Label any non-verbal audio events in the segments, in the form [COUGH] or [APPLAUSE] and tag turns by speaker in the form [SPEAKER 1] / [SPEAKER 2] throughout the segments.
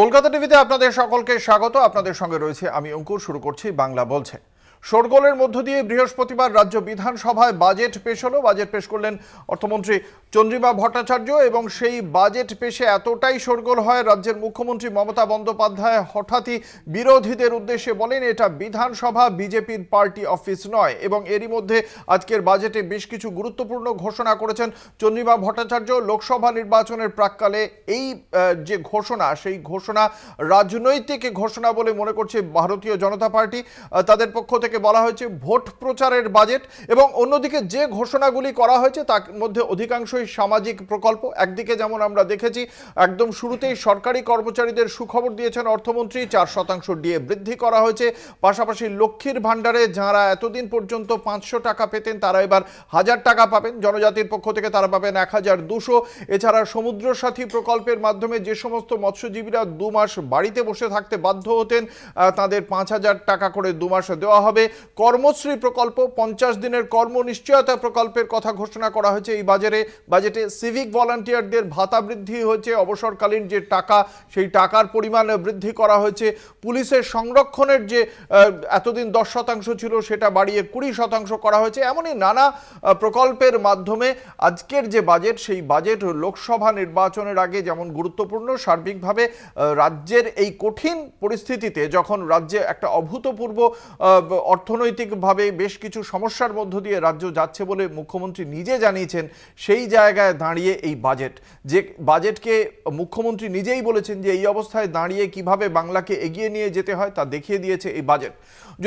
[SPEAKER 1] কলকাতা টিভিতে আপনাদের সকলকে স্বাগত আপনাদের সঙ্গে রয়েছে আমি অঙ্কুর শুরু করছি বাংলা বলছে শোরগোলের মধ্য দিয়ে বৃহস্পতিবার রাজ্য বিধানসভায় বাজেট পেশ হলো বাজেট পেশ করলেন অর্থমন্ত্রী চন্দ্রিমা ভট্টাচার্য এবং সেই বাজেট পেশে এতটাই শোরগোল হয় রাজ্যের মুখ্যমন্ত্রী মমতা বন্দ্যোপাধ্যায় হঠাৎই বিরোধীদের উদ্দেশ্যে বলেন এটা বিধানসভা বিজেপির পার্টি অফিস নয় এবং এরই মধ্যে আজকের বাজেটে বেশ কিছু গুরুত্বপূর্ণ ঘোষণা করেছেন চন্দ্রিমা ভট্টাচার্য লোকসভা নির্বাচনের প্রাককালে এই যে ঘোষণা সেই ঘোষণা রাজনৈতিক ঘোষণা বলে মনে করছে ভারতীয় জনতা পার্টি তাদের পক্ষ থেকে থেকে বলা হয়েছে ভোট প্রচারের বাজেট এবং অন্যদিকে যে ঘোষণাগুলি করা হয়েছে তার মধ্যে অধিকাংশই সামাজিক প্রকল্প একদিকে যেমন আমরা দেখেছি একদম শুরুতেই সরকারি কর্মচারীদের সুখবর দিয়েছেন অর্থমন্ত্রী চার শতাংশ ডিএ বৃদ্ধি করা হয়েছে পাশাপাশি লক্ষ্মীর ভাণ্ডারে যারা এতদিন পর্যন্ত পাঁচশো টাকা পেতেন তারা এবার হাজার টাকা পাবেন জনজাতির পক্ষ থেকে তারা পাবেন এক হাজার দুশো এছাড়া সমুদ্র সাথী প্রকল্পের মাধ্যমে যে সমস্ত মৎস্যজীবীরা দু মাস বাড়িতে বসে থাকতে বাধ্য হতেন তাদের পাঁচ হাজার টাকা করে দু মাস দেওয়া হবে কর্মশ্রী প্রকল্প পঞ্চাশ দিনের কর্ম নিশ্চয়তা প্রকল্পের কথা ঘোষণা করা হয়েছে এই বাজারে বাজেটে সিভিক ভলান্টিয়ারদের ভাতা বৃদ্ধি হয়েছে অবসরকালীন যে টাকা সেই টাকার পরিমাণ বৃদ্ধি করা হয়েছে পুলিশের সংরক্ষণের যে এতদিন দশ শতাংশ ছিল সেটা বাড়িয়ে কুড়ি শতাংশ করা হয়েছে এমনই নানা প্রকল্পের মাধ্যমে আজকের যে বাজেট সেই বাজেট লোকসভা নির্বাচনের আগে যেমন গুরুত্বপূর্ণ সার্বিকভাবে রাজ্যের এই কঠিন পরিস্থিতিতে যখন রাজ্যে একটা অভূতপূর্ব অর্থনৈতিকভাবে বেশ কিছু সমস্যার মধ্য দিয়ে রাজ্য যাচ্ছে বলে মুখ্যমন্ত্রী নিজে জানিয়েছেন সেই জায়গায় দাঁড়িয়ে এই বাজেট যে বাজেটকে মুখ্যমন্ত্রী নিজেই বলেছেন যে এই অবস্থায় দাঁড়িয়ে কিভাবে বাংলাকে এগিয়ে নিয়ে যেতে হয় তা দেখিয়ে দিয়েছে এই বাজেট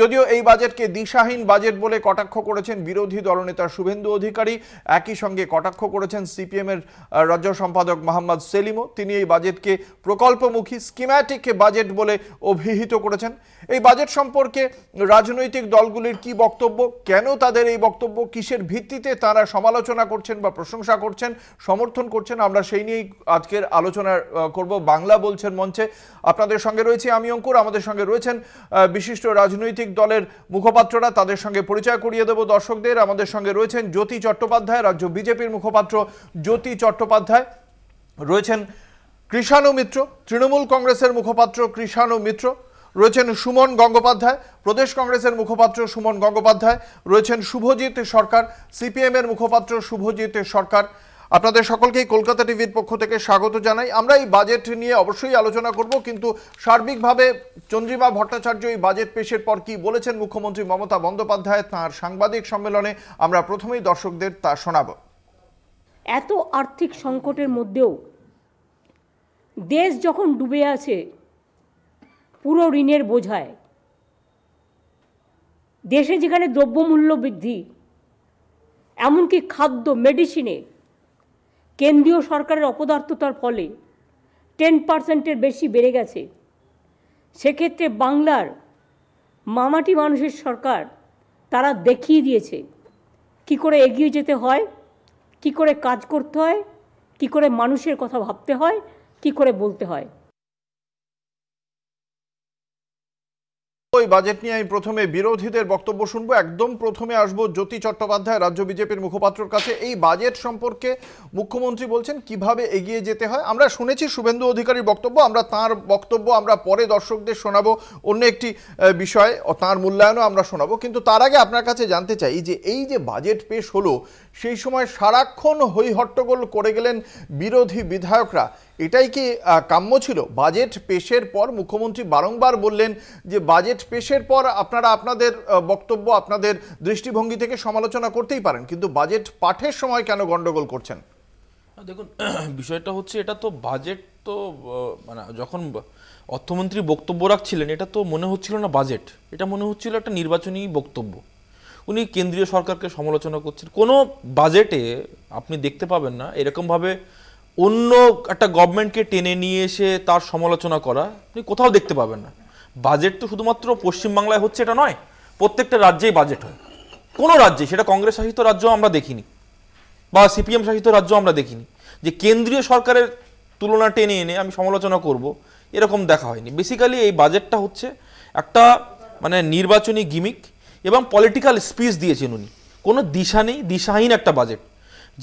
[SPEAKER 1] যদিও এই বাজেটকে দিশাহীন বাজেট বলে কটাক্ষ করেছেন বিরোধী দলনেতা শুভেন্দু অধিকারী একই সঙ্গে কটাক্ষ করেছেন সিপিএমের রাজ্য সম্পাদক মোহাম্মদ সেলিমও তিনি এই বাজেটকে প্রকল্পমুখী স্কিম্যাটিক বাজেট বলে অভিহিত করেছেন এই বাজেট সম্পর্কে রাজনৈতিক রাজনৈতিক দলগুলির কি বক্তব্য কেন তাদের এই বক্তব্য কিসের ভিত্তিতে তারা সমালোচনা করছেন বা প্রশংসা করছেন সমর্থন করছেন আমরা সেই নিয়েই আজকের আলোচনা করব বাংলা বলছেন মঞ্চে আপনাদের সঙ্গে রয়েছে আমি অঙ্কুর আমাদের সঙ্গে রয়েছেন বিশিষ্ট রাজনৈতিক দলের মুখপাত্ররা তাদের সঙ্গে পরিচয় করিয়ে দেব দর্শকদের আমাদের সঙ্গে রয়েছেন জ্যোতি চট্টোপাধ্যায় রাজ্য বিজেপির মুখপাত্র জ্যোতি চট্টোপাধ্যায় রয়েছেন কৃষাণু মিত্র তৃণমূল কংগ্রেসের মুখপাত্র কৃষাণু মিত্র রয়েছেন সুমন গঙ্গোপাধ্যায় প্রদেশ কংগ্রেসের মুখপাত্র সুমন গঙ্গোপাধ্যায় রয়েছেন শুভজিৎ সরকার সিপিএমের মুখপাত্র শুভজিৎ সরকার আপনাদের সকলকেই কলকাতা টিভির পক্ষ থেকে স্বাগত জানাই আমরা এই বাজেট নিয়ে অবশ্যই আলোচনা করব কিন্তু সার্বিকভাবে চন্দ্রিমা ভট্টাচার্য এই বাজেট পেশের পর কি বলেছেন মুখ্যমন্ত্রী মমতা বন্দ্যোপাধ্যায় তাঁর সাংবাদিক সম্মেলনে আমরা প্রথমেই দর্শকদের তা শোনাব
[SPEAKER 2] এত আর্থিক সংকটের মধ্যেও দেশ যখন ডুবে আছে পুরো ঋণের বোঝায় দেশে যেখানে দ্রব্যমূল্য বৃদ্ধি এমনকি খাদ্য মেডিসিনে কেন্দ্রীয় সরকারের অপদার্থতার ফলে টেন পার্সেন্টের বেশি বেড়ে গেছে সেক্ষেত্রে বাংলার মামাটি মানুষের সরকার তারা দেখিয়ে দিয়েছে কি করে এগিয়ে যেতে হয় কি করে কাজ করতে হয় কি করে মানুষের কথা ভাবতে হয় কি করে বলতে হয়
[SPEAKER 1] সত্যই বাজেট নিয়ে আমি প্রথমে বিরোধীদের বক্তব্য শুনবো একদম প্রথমে আসবো জ্যোতি চট্টোপাধ্যায় রাজ্য বিজেপির মুখপাত্রর কাছে এই বাজেট সম্পর্কে মুখ্যমন্ত্রী বলছেন কিভাবে এগিয়ে যেতে হয় আমরা শুনেছি শুভেন্দু অধিকারীর বক্তব্য আমরা তার বক্তব্য আমরা পরে দর্শকদের শোনাবো অন্য একটি বিষয় তার মূল্যায়নও আমরা শোনাবো কিন্তু তার আগে আপনার কাছে জানতে চাই যে এই যে বাজেট পেশ হলো সেই সময় সারাক্ষণ হৈহট্টগোল করে গেলেন বিরোধী বিধায়করা এটাই কি কাম্য ছিল বাজেট পেশের পর মুখ্যমন্ত্রী বারংবার বললেন যে বাজেট পেশের পর আপনারা আপনাদের বক্তব্য আপনাদের দৃষ্টিভঙ্গি থেকে সমালোচনা করতেই পারেন কিন্তু বাজেট পাঠের সময় কেন গণ্ডগোল করছেন
[SPEAKER 3] দেখুন [CLEARS THROAT] বিষয়টা হচ্ছে এটা তো বাজেট তো মানে যখন অর্থমন্ত্রী বক্তব্য রাখছিলেন এটা তো মনে হচ্ছিল না বাজেট এটা মনে হচ্ছিল একটা নির্বাচনী বক্তব্য উনি কেন্দ্রীয় সরকারকে সমালোচনা করছেন কোনো বাজেটে আপনি দেখতে পাবেন না এরকমভাবে অন্য একটা গভর্নমেন্টকে টেনে নিয়ে এসে তার সমালোচনা করা আপনি কোথাও দেখতে পাবেন না বাজেট তো শুধুমাত্র পশ্চিমবাংলায় হচ্ছে এটা নয় প্রত্যেকটা রাজ্যেই বাজেট হয় কোনো রাজ্যে সেটা কংগ্রেস শাসিত রাজ্য আমরা দেখিনি বা সিপিএম শাসিত রাজ্য আমরা দেখিনি যে কেন্দ্রীয় সরকারের তুলনা টেনে এনে আমি সমালোচনা করব এরকম দেখা হয়নি বেসিক্যালি এই বাজেটটা হচ্ছে একটা মানে নির্বাচনী গিমিক এবং পলিটিক্যাল স্পিচ দিয়েছেন উনি কোনো দিশা নেই দিশাহীন একটা বাজেট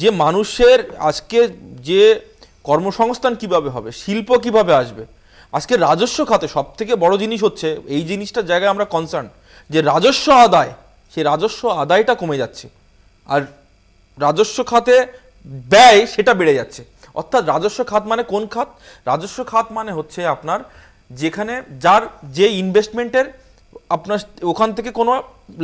[SPEAKER 3] যে মানুষের আজকে যে কর্মসংস্থান কিভাবে হবে শিল্প কিভাবে আসবে আজকে রাজস্ব খাতে সব থেকে বড় জিনিস হচ্ছে এই জিনিসটার জায়গায় আমরা কনসার্ন যে রাজস্ব আদায় সেই রাজস্ব আদায়টা কমে যাচ্ছে আর রাজস্ব খাতে ব্যয় সেটা বেড়ে যাচ্ছে অর্থাৎ রাজস্ব খাত মানে কোন খাত রাজস্ব খাত মানে হচ্ছে আপনার যেখানে যার যে ইনভেস্টমেন্টের আপনার ওখান থেকে কোনো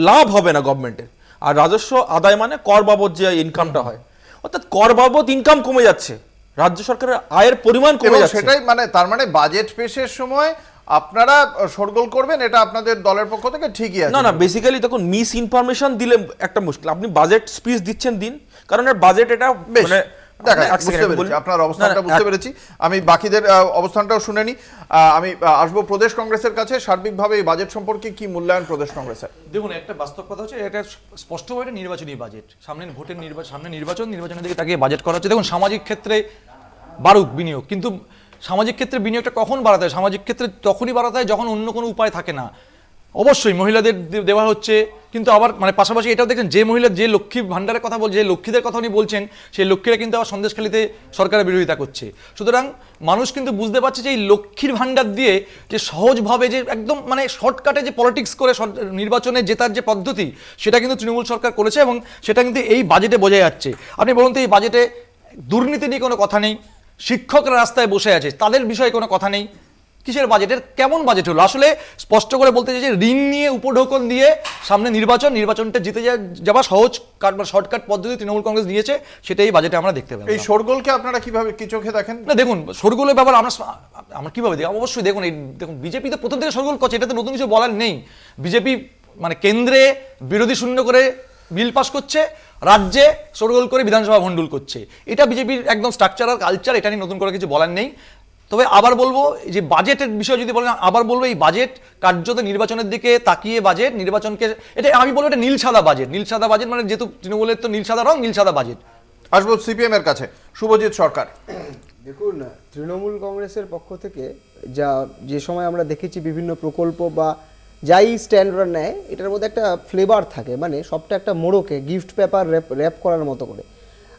[SPEAKER 3] লাভ হবে না গভর্নমেন্টের আর রাজস্ব আদায় মানে কর বাবদ যে ইনকামটা হয় অর্থাৎ কর বাবদ ইনকাম কমে যাচ্ছে রাজ্য সরকারের আয়ের পরিমাণ কমে যাচ্ছে সেটাই মানে তার মানে বাজেট পেশের সময় আপনারা সরগোল
[SPEAKER 1] করবেন এটা আপনাদের দলের পক্ষ থেকে ঠিকই আছে না না
[SPEAKER 3] বেসিক্যালি তখন মিস ইনফরমেশন দিলে একটা মুশকিল আপনি বাজেট স্পিচ দিচ্ছেন দিন কারণ বাজেট এটা মানে
[SPEAKER 1] আমি বাকিদের অবস্থানটাও আমি আসবো প্রদেশ কংগ্রেসের কাছে সার্বিকভাবে এই বাজেট সম্পর্কে কি মূল্যায়ন প্রদেশ কংগ্রেসের
[SPEAKER 4] দেখুন একটা বাস্তব কথা হচ্ছে এটা স্পষ্টভাবে নির্বাচনী বাজেট সামনে ভোটের নির্বাচন সামনে নির্বাচন নির্বাচনের দিকে
[SPEAKER 1] তাকে বাজেট করা হচ্ছে দেখুন সামাজিক ক্ষেত্রে
[SPEAKER 4] বাড়ুক বিনিয়োগ কিন্তু সামাজিক ক্ষেত্রে বিনিয়োগটা কখন বাড়াতে হয় সামাজিক ক্ষেত্রে তখনই বাড়াতে হয় যখন অন্য কোনো উপায় থাকে না অবশ্যই মহিলাদের দেওয়া হচ্ছে কিন্তু আবার মানে পাশাপাশি এটাও দেখছেন যে মহিলা যে লক্ষ্মী ভাণ্ডারের কথা বলছে যে লক্ষ্মীদের কথা উনি বলছেন সেই লক্ষ্মীরা কিন্তু আবার সন্দেশখালিতে সরকারের বিরোধিতা করছে সুতরাং মানুষ কিন্তু বুঝতে পারছে যে এই লক্ষ্মীর ভাণ্ডার দিয়ে যে সহজভাবে যে একদম মানে শর্টকাটে যে পলিটিক্স করে নির্বাচনে জেতার যে পদ্ধতি সেটা কিন্তু তৃণমূল সরকার করেছে এবং সেটা কিন্তু এই বাজেটে বোঝা যাচ্ছে আপনি বলুন তো এই বাজেটে দুর্নীতি নিয়ে কোনো কথা নেই শিক্ষকরা রাস্তায় বসে আছে তাদের বিষয়ে কোনো কথা নেই কিসের বাজেটের কেমন বাজেট হলো আসলে স্পষ্ট করে বলতে যে ঋণ নিয়ে উপঢোকন দিয়ে সামনে নির্বাচন নির্বাচনটা জিতে যাওয়া সহজ কাট বা শর্টকাট পদ্ধতি তৃণমূল কংগ্রেস নিয়েছে সেটাই বাজেটে আমরা দেখতে পাবো এই সরগোলকে আপনারা কিভাবে কি চোখে দেখেন না দেখুন সরগোলের ব্যাপার আমরা আমরা কিভাবে দেখি অবশ্যই দেখুন এই দেখুন বিজেপি তো প্রথম থেকে সরগোল করছে এটাতে নতুন কিছু বলার নেই বিজেপি মানে কেন্দ্রে বিরোধী শূন্য করে বিল পাস করছে রাজ্যে সরগোল করে বিধানসভা ভণ্ডুল করছে এটা বিজেপির একদম স্ট্রাকচারাল কালচার এটা নিয়ে নতুন করে কিছু বলার নেই তবে আবার বলবো যে বাজেটের বিষয় যদি বলেন আবার বলবো এই বাজেট কার্যত নির্বাচনের দিকে তাকিয়ে বাজেট নির্বাচনকে এটা আমি বলবো এটা নীলসাদা বাজেট নীলসাদা বাজেট মানে যেহেতু
[SPEAKER 1] তৃণমূলের তো নীলসাদা রং নীলসাদা বাজেট আসবো সিপিএম এর কাছে শুভজিৎ সরকার
[SPEAKER 2] দেখুন তৃণমূল কংগ্রেসের পক্ষ থেকে যা যে সময় আমরা দেখেছি বিভিন্ন প্রকল্প বা যাই স্ট্যান্ডার্ড নেয় এটার মধ্যে একটা ফ্লেভার থাকে মানে সবটা একটা মোড়কে গিফট পেপার র্যাপ র্যাপ করার মতো করে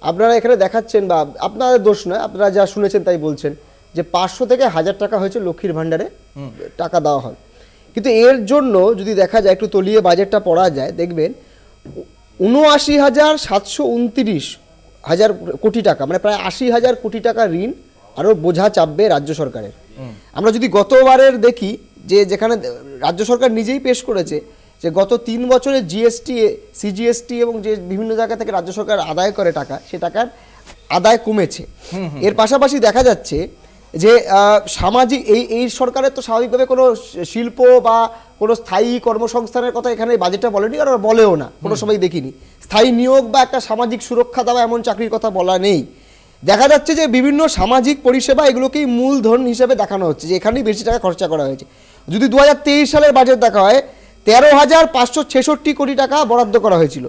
[SPEAKER 2] আপনারা এখানে দেখাচ্ছেন বা আপনাদের দোষ নয় আপনারা যা শুনেছেন তাই বলছেন যে পাঁচশো থেকে হাজার টাকা হয়েছে লক্ষ্মীর ভাণ্ডারে টাকা দেওয়া হয় কিন্তু এর জন্য যদি দেখা যায় একটু তলিয়ে বাজেটটা পড়া যায় দেখবেন উনআশি হাজার সাতশো উনত্রিশ হাজার কোটি টাকা মানে প্রায় আশি হাজার কোটি টাকা ঋণ আরও বোঝা চাপবে রাজ্য সরকারের আমরা যদি গতবারের দেখি যে যেখানে রাজ্য সরকার নিজেই পেশ করেছে যে গত তিন বছরে জিএসটি সিজিএসটি এবং যে বিভিন্ন জায়গা থেকে রাজ্য সরকার আদায় করে টাকা সে টাকার আদায় কমেছে এর পাশাপাশি দেখা যাচ্ছে যে সামাজিক এই এই সরকারের তো স্বাভাবিকভাবে কোনো শিল্প বা কোনো স্থায়ী কর্মসংস্থানের কথা এখানে বাজেটটা বলেনি আর বলেও না কোনো সময় দেখিনি স্থায়ী নিয়োগ বা একটা সামাজিক সুরক্ষা দেওয়া এমন চাকরির কথা বলা নেই দেখা যাচ্ছে যে বিভিন্ন সামাজিক পরিষেবা এগুলোকেই মূলধন হিসেবে দেখানো হচ্ছে যে এখানেই বেশি টাকা খরচা করা হয়েছে যদি দু সালের বাজেট দেখা হয় তেরো হাজার পাঁচশো ছেষট্টি কোটি টাকা বরাদ্দ করা হয়েছিল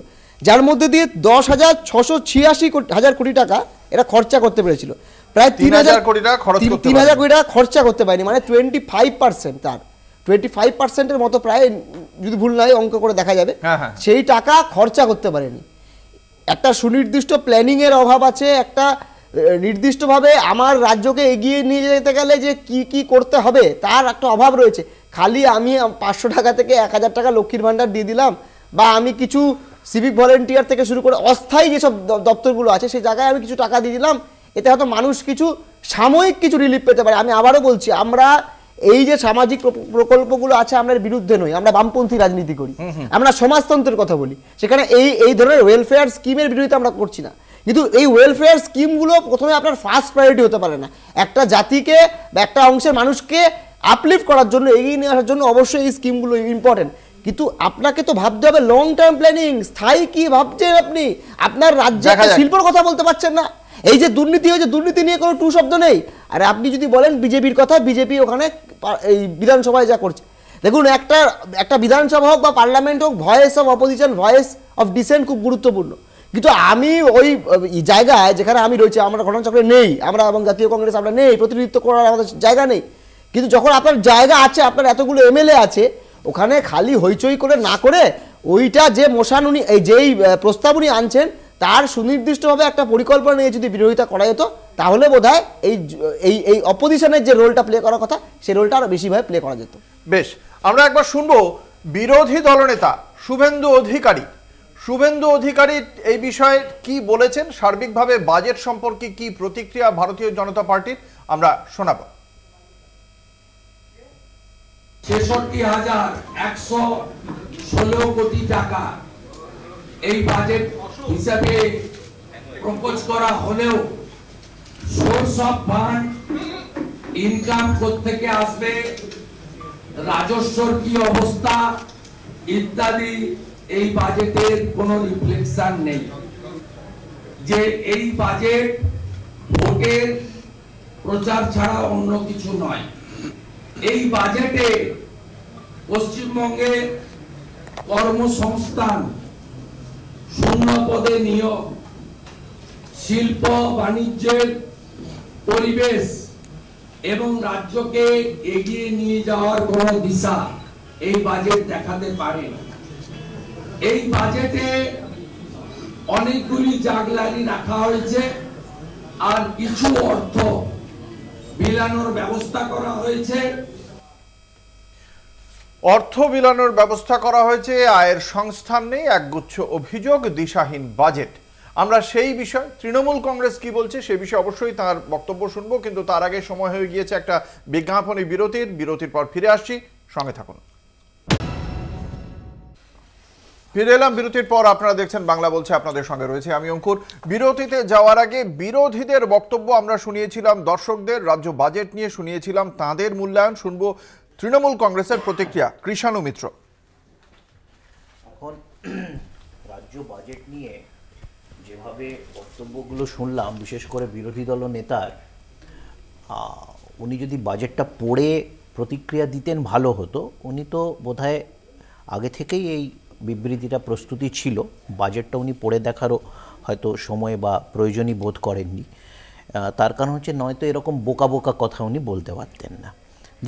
[SPEAKER 2] যার মধ্যে দিয়ে দশ হাজার ছশো ছিয়াশি হাজার কোটি টাকা এরা খরচা করতে পেরেছিল প্রায় তিন হাজার কোটি টাকা খরচ তিন হাজার কোটি টাকা খরচা করতে পারেনি মানে টোয়েন্টি ফাইভ পার্সেন্ট তার টোয়েন্টি ফাইভ পার্সেন্টের মতো প্রায় যদি ভুল না হয় অঙ্ক করে দেখা যাবে হ্যাঁ, হ্যাঁ। সেই টাকা খরচা করতে পারেনি একটা সুনির্দিষ্ট প্ল্যানিংয়ের অভাব আছে একটা নির্দিষ্টভাবে আমার রাজ্যকে এগিয়ে নিয়ে যেতে গেলে যে কি কি করতে হবে তার একটা অভাব রয়েছে খালি আমি পাঁচশো টাকা থেকে এক হাজার টাকা লক্ষ্মীর ভাণ্ডার দিয়ে দিলাম বা আমি কিছু সিভিক ভলেন্টিয়ার থেকে শুরু করে অস্থায়ী যেসব দপ্তরগুলো আছে সেই জায়গায় আমি কিছু টাকা দিয়ে দিলাম এতে হয়তো মানুষ কিছু সাময়িক কিছু রিলিফ পেতে পারে আমি আবারও বলছি আমরা এই যে সামাজিক প্রকল্পগুলো আছে আমরা বিরুদ্ধে নই আমরা বামপন্থী রাজনীতি করি আমরা সমাজতন্ত্রের কথা বলি সেখানে এই এই ধরনের ওয়েলফেয়ার স্কিমের বিরোধিতা আমরা করছি না কিন্তু এই ওয়েলফেয়ার স্কিমগুলো প্রথমে আপনার ফার্স্ট প্রায়োরিটি হতে পারে না একটা জাতিকে বা একটা অংশের মানুষকে আপলিফ করার জন্য এগিয়ে নিয়ে আসার জন্য অবশ্যই এই স্কিমগুলো ইম্পর্টেন্ট কিন্তু আপনাকে তো ভাবতে হবে লং টার্ম প্ল্যানিং স্থায়ী কি ভাবছেন আপনি আপনার রাজ্যে শিল্পর কথা বলতে পারছেন না এই যে দুর্নীতি হয়েছে দুর্নীতি নিয়ে কোনো টু শব্দ নেই আর আপনি যদি বলেন বিজেপির কথা বিজেপি ওখানে এই বিধানসভায় যা করছে দেখুন একটা একটা বিধানসভা হোক বা পার্লামেন্ট হোক voice of opposition voice of dissent খুব গুরুত্বপূর্ণ কিন্তু আমি ওই জায়গায় যেখানে আমি রয়েছি আমরা ঘটনাচক্রে নেই আমরা এবং জাতীয় কংগ্রেস আমরা নেই প্রতিনিধিত্ব করার আমাদের জায়গা নেই কিন্তু যখন আপনার জায়গা আছে আপনার এতগুলো এমএলএ আছে ওখানে খালি হইচই করে না করে ওইটা যে মশানুনি এই যেই প্রস্তাব উনি আনছেন তার সুনির্দিষ্টভাবে একটা পরিকল্পনা নিয়ে যদি বিরোধিতা করা যেত তাহলে বোধ এই এই এই অপোজিশনের যে রোলটা প্লে করার কথা সেই রোলটা আরও বেশিভাবে প্লে করা যেত বেশ আমরা একবার শুনবো বিরোধী দলনেতা শুভেন্দু অধিকারী শুভেন্দু অধিকারী
[SPEAKER 1] এই বিষয়ে কি বলেছেন সার্বিকভাবে বাজেট সম্পর্কে কি প্রতিক্রিয়া ভারতীয় জনতা পার্টির আমরা শোনাব ছেষট্টি হাজার একশো ষোলো কোটি টাকা এই বাজেট
[SPEAKER 4] হিসাবে প্রপোজ করা হলেও সোর্স অফ ফান্ড ইনকাম থেকে আসবে রাজস্বর কি অবস্থা ইত্যাদি এই বাজেটের কোন রিফ্লেকশন নেই যে এই বাজেট ভোটের
[SPEAKER 3] প্রচার ছাড়া অন্য কিছু নয় এই বাজেটে পশ্চিমবঙ্গে কর্মসংস্থান শূন্য পদে নিয়োগ শিল্প বাণিজ্যের
[SPEAKER 4] পরিবেশ এবং রাজ্যকে এগিয়ে নিয়ে যাওয়ার কোন দিশা
[SPEAKER 3] এই বাজেট দেখাতে পারে এই বাজেটে অনেকগুলি জাগলারি রাখা হয়েছে আর কিছু অর্থ
[SPEAKER 4] বিলানোর ব্যবস্থা করা হয়েছে
[SPEAKER 1] অর্থ বিলানোর ব্যবস্থা করা হয়েছে আয়ের সংস্থান নেই একগুচ্ছ অভিযোগ দিশাহীন বাজেট আমরা সেই বিষয় তৃণমূল কংগ্রেস কি বলছে সে বিষয়ে অবশ্যই তার বক্তব্য শুনবো কিন্তু তার আগে সময় হয়ে গিয়েছে একটা বিজ্ঞাপনী বিরতির বিরতির পর ফিরে আসছি সঙ্গে থাকুন ফিরে এলাম বিরতির পর আপনারা দেখছেন বাংলা বলছে আপনাদের সঙ্গে রয়েছে আমি অঙ্কুর বিরতিতে যাওয়ার আগে বিরোধীদের বক্তব্য আমরা শুনিয়েছিলাম দর্শকদের রাজ্য বাজেট নিয়ে শুনিয়েছিলাম তাঁদের মূল্যায়ন শুনবো তৃণমূল কংগ্রেসের প্রতিক্রিয়া
[SPEAKER 5] কৃষাণু মিত্র এখন রাজ্য বাজেট নিয়ে যেভাবে বক্তব্যগুলো শুনলাম বিশেষ করে বিরোধী দল নেতার উনি যদি বাজেটটা পড়ে প্রতিক্রিয়া দিতেন ভালো হতো উনি তো বোধহয় আগে থেকেই এই বিবৃতিটা প্রস্তুতি ছিল বাজেটটা উনি পড়ে দেখারও হয়তো সময় বা প্রয়োজনই বোধ করেননি তার কারণ হচ্ছে নয়তো এরকম বোকা বোকা কথা উনি বলতে পারতেন না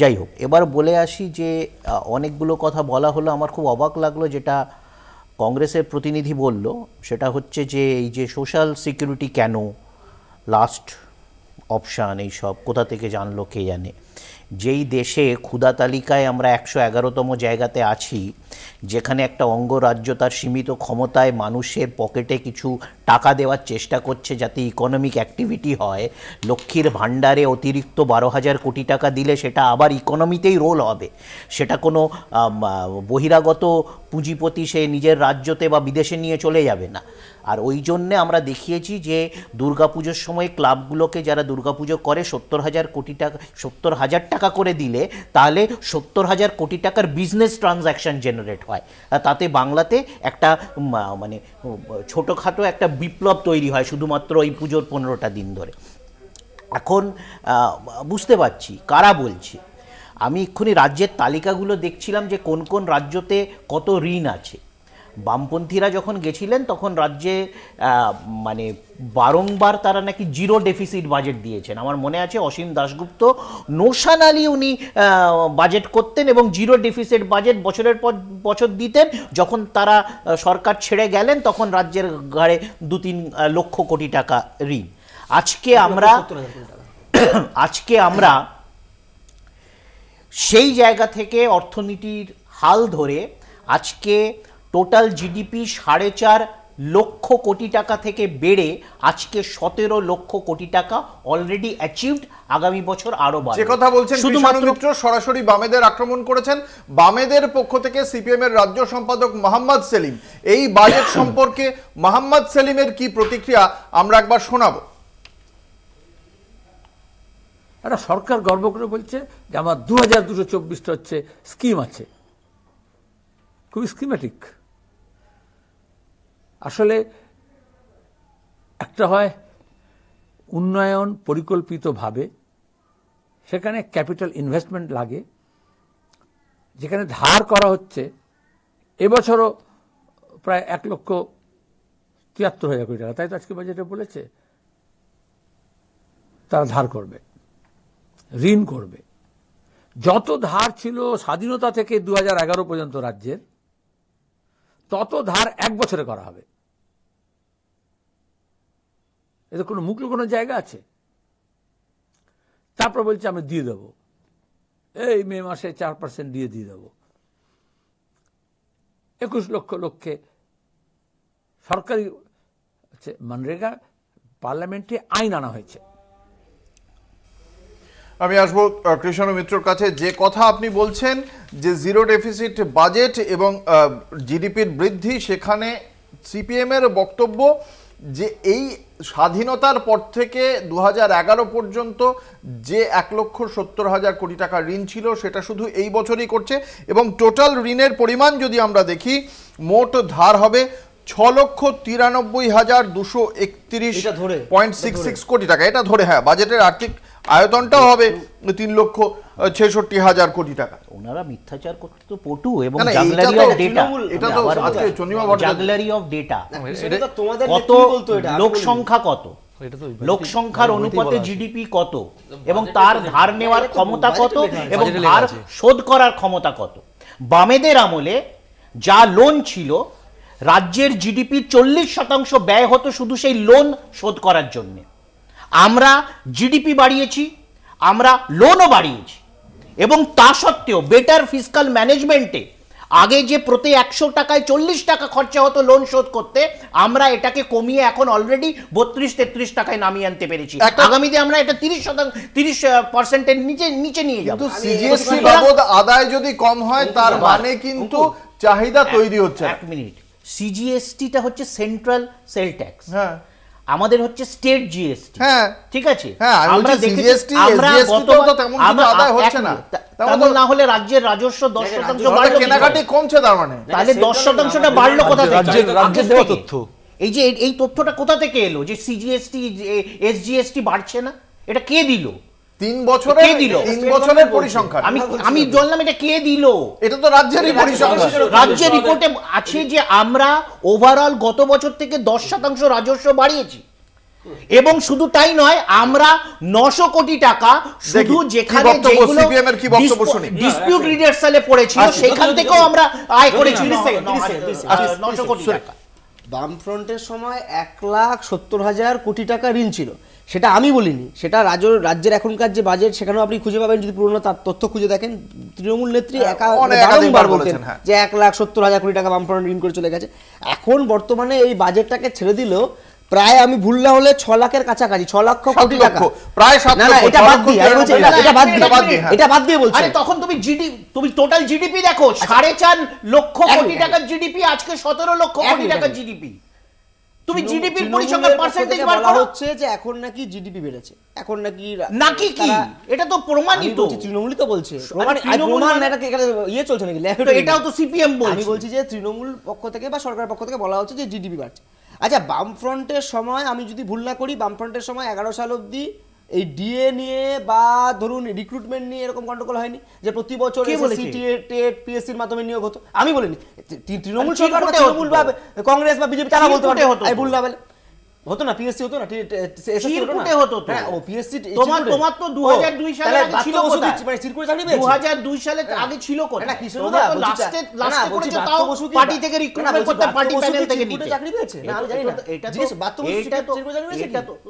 [SPEAKER 5] যাই হোক এবার বলে আসি যে অনেকগুলো কথা বলা হলো আমার খুব অবাক লাগলো যেটা কংগ্রেসের প্রতিনিধি বলল সেটা হচ্ছে যে এই যে সোশ্যাল সিকিউরিটি কেন লাস্ট অপশান এই সব কোথা থেকে জানলো কে জানে যেই দেশে ক্ষুদা তালিকায় আমরা একশো এগারোতম জায়গাতে আছি যেখানে একটা অঙ্গরাজ্য তার সীমিত ক্ষমতায় মানুষের পকেটে কিছু টাকা দেওয়ার চেষ্টা করছে যাতে ইকোনমিক অ্যাক্টিভিটি হয় লক্ষ্মীর ভাণ্ডারে অতিরিক্ত বারো হাজার কোটি টাকা দিলে সেটা আবার ইকোনমিতেই রোল হবে সেটা কোনো বহিরাগত পুঁজিপতি সে নিজের রাজ্যতে বা বিদেশে নিয়ে চলে যাবে না আর ওই জন্যে আমরা দেখিয়েছি যে দুর্গাপুজোর সময় ক্লাবগুলোকে যারা দুর্গাপুজো করে সত্তর হাজার কোটি টাকা সত্তর হাজার টাকা করে দিলে তাহলে সত্তর হাজার কোটি টাকার বিজনেস ট্রানজ্যাকশান জেনারেট হয় তাতে বাংলাতে একটা মানে ছোটোখাটো একটা বিপ্লব তৈরি হয় শুধুমাত্র এই পুজোর পনেরোটা দিন ধরে এখন বুঝতে পারছি কারা বলছে আমি এক্ষুনি রাজ্যের তালিকাগুলো দেখছিলাম যে কোন কোন রাজ্যতে কত ঋণ আছে বামপন্থীরা যখন গেছিলেন তখন রাজ্যে মানে বারংবার তারা নাকি জিরো ডেফিসিট বাজেট দিয়েছেন আমার মনে আছে অসীম দাশগুপ্ত নোশান আলী উনি বাজেট করতেন এবং জিরো ডেফিসিট বাজেট বছরের পর বছর দিতেন যখন তারা সরকার ছেড়ে গেলেন তখন রাজ্যের ঘাড়ে দু তিন লক্ষ কোটি টাকা ঋণ আজকে আমরা [COUGHS] আজকে আমরা সেই জায়গা থেকে অর্থনীতির হাল ধরে আজকে টোটাল জিডিপি সাড়ে চার লক্ষ কোটি টাকা থেকে বেড়ে আজকে সতেরো লক্ষ কোটি টাকা অলরেডি অ্যাচিভড আগামী বছর আরো যে কথা বলছেন শুধুমাত্র
[SPEAKER 1] সরাসরি বামেদের আক্রমণ করেছেন বামেদের পক্ষ থেকে সিপিএম এর রাজ্য সম্পাদক মোহাম্মদ সেলিম এই বাজেট সম্পর্কে মোহাম্মদ সেলিমের কি প্রতিক্রিয়া আমরা একবার শোনাবো একটা সরকার গর্ব করে বলছে যে আমার দু হাজার দুশো চব্বিশটা হচ্ছে স্কিম আছে
[SPEAKER 3] খুবই স্কিম্যাটিক আসলে একটা হয়
[SPEAKER 4] উন্নয়ন পরিকল্পিতভাবে সেখানে ক্যাপিটাল ইনভেস্টমেন্ট লাগে যেখানে ধার করা হচ্ছে এবছরও প্রায় এক লক্ষ তিয়াত্তর হাজার কোটি টাকা তাই তো আজকে বাজেটে বলেছে
[SPEAKER 3] তারা ধার করবে
[SPEAKER 4] ঋণ করবে যত ধার ছিল স্বাধীনতা থেকে দু পর্যন্ত রাজ্যের তত ধার এক বছরে করা হবে এদের কোনো মুখ কোনো জায়গা আছে তারপর বলছে আমি দিয়ে দেব এই মে মাসে চার পার্সেন্ট দিয়ে দিয়ে দেব একুশ লক্ষ লক্ষে সরকারি
[SPEAKER 1] মানরেগা পার্লামেন্টে আইন আনা হয়েছে আমি আসবো কৃষ্ণ মিত্রর কাছে যে কথা আপনি বলছেন যে জিরো ডেফিসিট বাজেট এবং জিডিপির বৃদ্ধি সেখানে সিপিএমের বক্তব্য যে এই স্বাধীনতার পর থেকে দু পর্যন্ত যে এক লক্ষ সত্তর হাজার কোটি টাকা ঋণ ছিল সেটা শুধু এই বছরই করছে এবং টোটাল ঋণের পরিমাণ যদি আমরা দেখি মোট ধার হবে ছ লক্ষ তিরানব্বই হাজার দুশো একত্রিশ পয়েন্ট সিক্স সিক্স কোটি টাকা এটা ধরে হ্যাঁ বাজেটের আর্থিক আয়তনটাও হবে তিন লক্ষ ছেষট্টি হাজার কোটি টাকা
[SPEAKER 5] ওনারা মিথ্যাচার করতে তো পটু এবং কত লোক সংখ্যা কত লোক সংখ্যার হ্যাঁ, অনুপাতে জিডিপি হ্যাঁ, হ্যাঁ, কত এবং তার ধার নেওয়ার ক্ষমতা কত এবং ধার শোধ করার ক্ষমতা কত বামেদের আমলে যা লোন ছিল রাজ্যের জিডিপি চল্লিশ শতাংশ ব্যয় হতো শুধু সেই লোন শোধ করার জন্যে আমরা জিডিপি বাড়িয়েছি আমরা লোনও বাড়িয়েছি এবং তা সত্ত্বেও বেটার ফিজিক্যাল ম্যানেজমেন্টে আগে যে প্রতি একশো টাকায় চল্লিশ টাকা খরচা হতো লোন শোধ করতে আমরা এটাকে কমিয়ে এখন অলরেডি বত্রিশ তেত্রিশ টাকায় নামিয়ে আনতে পেরেছি আগামীতে আমরা এটা তিরিশ শতাংশ তিরিশ পার্সেন্টের নিচে নিচে নিয়ে যাবো সিজিএসটি বাবদ
[SPEAKER 1] আদায় যদি কম
[SPEAKER 5] হয় তার মানে কিন্তু চাহিদা তৈরি হচ্ছে এক মিনিট সিজিএসটিটা হচ্ছে সেন্ট্রাল সেল ট্যাক্স হ্যাঁ আমাদের হচ্ছে স্টেট জিএসটি হ্যাঁ ঠিক আছে হ্যাঁ আমরা দেখি জিএসটি জিএসটি তো তেমন কিছু আদায় হচ্ছে না তাহলে মানে না হলে রাজ্যের রাজস্ব 10 শতাংশ বাড়লো কেনাকাটি কমছে তার মানে তাহলে 10 শতাংশটা বাড়লো কোথা থেকে রাজ্যের রাজ্যের দেওয়া তথ্য এই যে এই তথ্যটা কোথা থেকে এলো যে সিজিএসটি এসজিএসটি বাড়ছে না এটা কে দিলো তিন বছরে তিন বছরের পরিসংখ্যান আমি আমি জানলাম এটা কে দিল এটা তো রাজ্যের পরিসংখ্যান রাজ্যের রিপোর্টে আছে যে আমরা ওভারঅল গত বছর থেকে দশ শতাংশ রাজস্ব বাড়িয়েছি এবং শুধু তাই নয় আমরা নশো কোটি টাকা শুধু যেখানে ডিসপিউট রিডার্সালে হ্যাঁ, পড়েছিল সেখান থেকেও আমরা আয় করেছি নশো কোটি টাকা
[SPEAKER 2] বামফ্রন্টের সময় এক লাখ সত্তর হাজার কোটি টাকা ঋণ ছিল সেটা আমি বলিনি সেটা রাজ্য রাজ্যের এখনকার যে বাজেট সেখানেও আপনি খুঁজে পাবেন যদি পুরোনো তার তথ্য খুঁজে দেখেন তৃণমূল নেত্রী হ্যাঁ, একা বারংবার হ্যাঁ। যে এক লাখ সত্তর হাজার কোটি টাকা বামফ্রন্ট ঋণ করে চলে গেছে এখন বর্তমানে এই বাজেটটাকে ছেড়ে দিলেও প্রায় আমি ভুল না হলে ছ লাখের কাছাকাছি ছ লক্ষ কোটি টাকা প্রায় না এটা বাদ দিয়ে এটা বাদ দিয়ে এটা বাদ দিয়ে বলছি আরে তখন তুমি জিডি তুমি টোটাল জিডিপি দেখো আচ্ছা। সাড়ে চার লক্ষ কোটি টাকার
[SPEAKER 5] জিডিপি আজকে সতেরো লক্ষ কোটি টাকার
[SPEAKER 2] জিডিপি তুমি জিডিপি পরিসংখ্যান পার্সেন্টেজ বার করো হচ্ছে যে এখন নাকি জিডিপি বেড়েছে এখন নাকি নাকি কি এটা তো প্রমাণিত তৃণমূলই তো বলছে প্রমাণ মানে- এটা কি এখানে ইয়ে চলছে নাকি এটাও তো সিপিএম বলছে আমি বলছি যে তৃণমূল পক্ষ থেকে বা সরকারের পক্ষ থেকে বলা হচ্ছে যে জিডিপি বাড়ছে আচ্ছা বামফ্রন্টের সময় আমি যদি ভুল না করি বামফ্রন্টের সময় এগারো সাল অব্দি এই ডিএ নিয়ে বা ধরুন রিক্রুটমেন্ট নিয়ে এরকম গন্ডগোল হয়নি যে প্রতি বছর টেট মাধ্যমে নিয়োগ হতো আমি বলিনি তৃণমূল আচ্ছা, সরকার তৃণমূল বা কংগ্রেস বা বিজেপি তারা বলতে পারে আমি ভুল না বলে হতো না পিএসসি হতো না পিএসসি হ্যাঁ, তোমার তোমার তো সালে আগে ছিল মানে সালে হ্যাঁ। আগে ছিল
[SPEAKER 5] না পার্টি থেকে রিক্রুটমেন্ট করতে পার্টি প্যানেল থেকে নিতে চাকরি পেয়েছে না আমি জানি না এটা এটা তো তো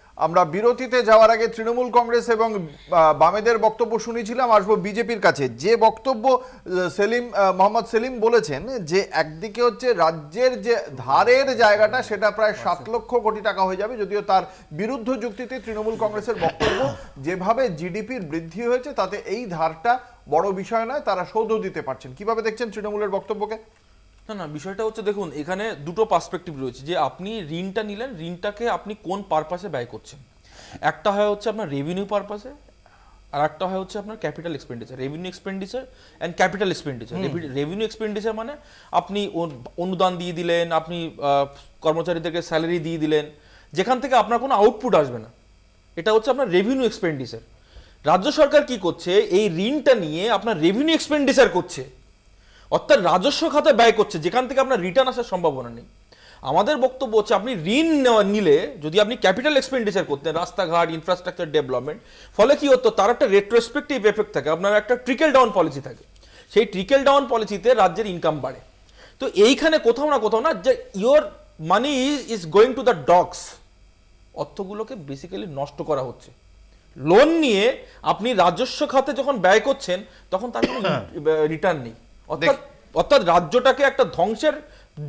[SPEAKER 1] আমরা বিরতিতে যাওয়ার আগে তৃণমূল কংগ্রেস এবং বামেদের বক্তব্য শুনেছিলাম আসবো বিজেপির কাছে যে বক্তব্য সেলিম মোহাম্মদ সেলিম বলেছেন যে একদিকে হচ্ছে রাজ্যের যে ধারের জায়গাটা সেটা প্রায় সাত আচ্ছা। লক্ষ কোটি টাকা হয়ে যাবে যদিও তার বিরুদ্ধ যুক্তিতে তৃণমূল কংগ্রেসের বক্তব্য যেভাবে জিডিপির বৃদ্ধি হয়েছে তাতে এই ধারটা বড় বিষয় নয় তারা সৌধ দিতে পারছেন কিভাবে দেখছেন তৃণমূলের
[SPEAKER 3] বক্তব্যকে না না বিষয়টা হচ্ছে দেখুন এখানে দুটো পার্সপেক্টিভ রয়েছে যে আপনি ঋণটা নিলেন ঋণটাকে আপনি কোন পারপাসে ব্যয় করছেন একটা হয় হচ্ছে আপনার রেভিনিউ পারপাসে আর একটা হয় হচ্ছে আপনার capital expenditure revenue expenditure and capital expenditure revenue expenditure মানে আপনি অনুদান দিয়ে দিলেন আপনি কর্মচারীদেরকে স্যালারি দিয়ে দিলেন যেখান থেকে আপনার কোনো আউটপুট আসবে না এটা হচ্ছে আপনার রেভিনিউ এক্সপেন্ডিচার রাজ্য সরকার কি করছে এই ঋণটা নিয়ে আপনার রেভিনিউ এক্সপেন্ডিচার করছে অর্থাৎ রাজস্ব খাতে ব্যয় করছে যেখান থেকে আপনার রিটার্ন আসার সম্ভাবনা নেই আমাদের বক্তব্য হচ্ছে আপনি ঋণ নেওয়া নিলে যদি আপনি ক্যাপিটাল এক্সপেন্ডিচার করতেন রাস্তাঘাট ইনফ্রাস্ট্রাকচার ডেভেলপমেন্ট ফলে কি হতো তার একটা রেট্রোস্পেক্টিভ এফেক্ট থাকে আপনার একটা ট্রিকেল ডাউন পলিসি থাকে সেই ট্রিকেল ডাউন পলিসিতে রাজ্যের ইনকাম বাড়ে তো এইখানে কোথাও না কোথাও না যে your money is is going to the dogs অর্থগুলোকে বেসিক্যালি নষ্ট করা হচ্ছে লোন নিয়ে আপনি রাজস্ব খাতে যখন ব্যয় করছেন তখন তার রিটার্ন [COUGHS] নেই অর্থাৎ অর্থাৎ রাজ্যটাকে একটা ধ্বংসের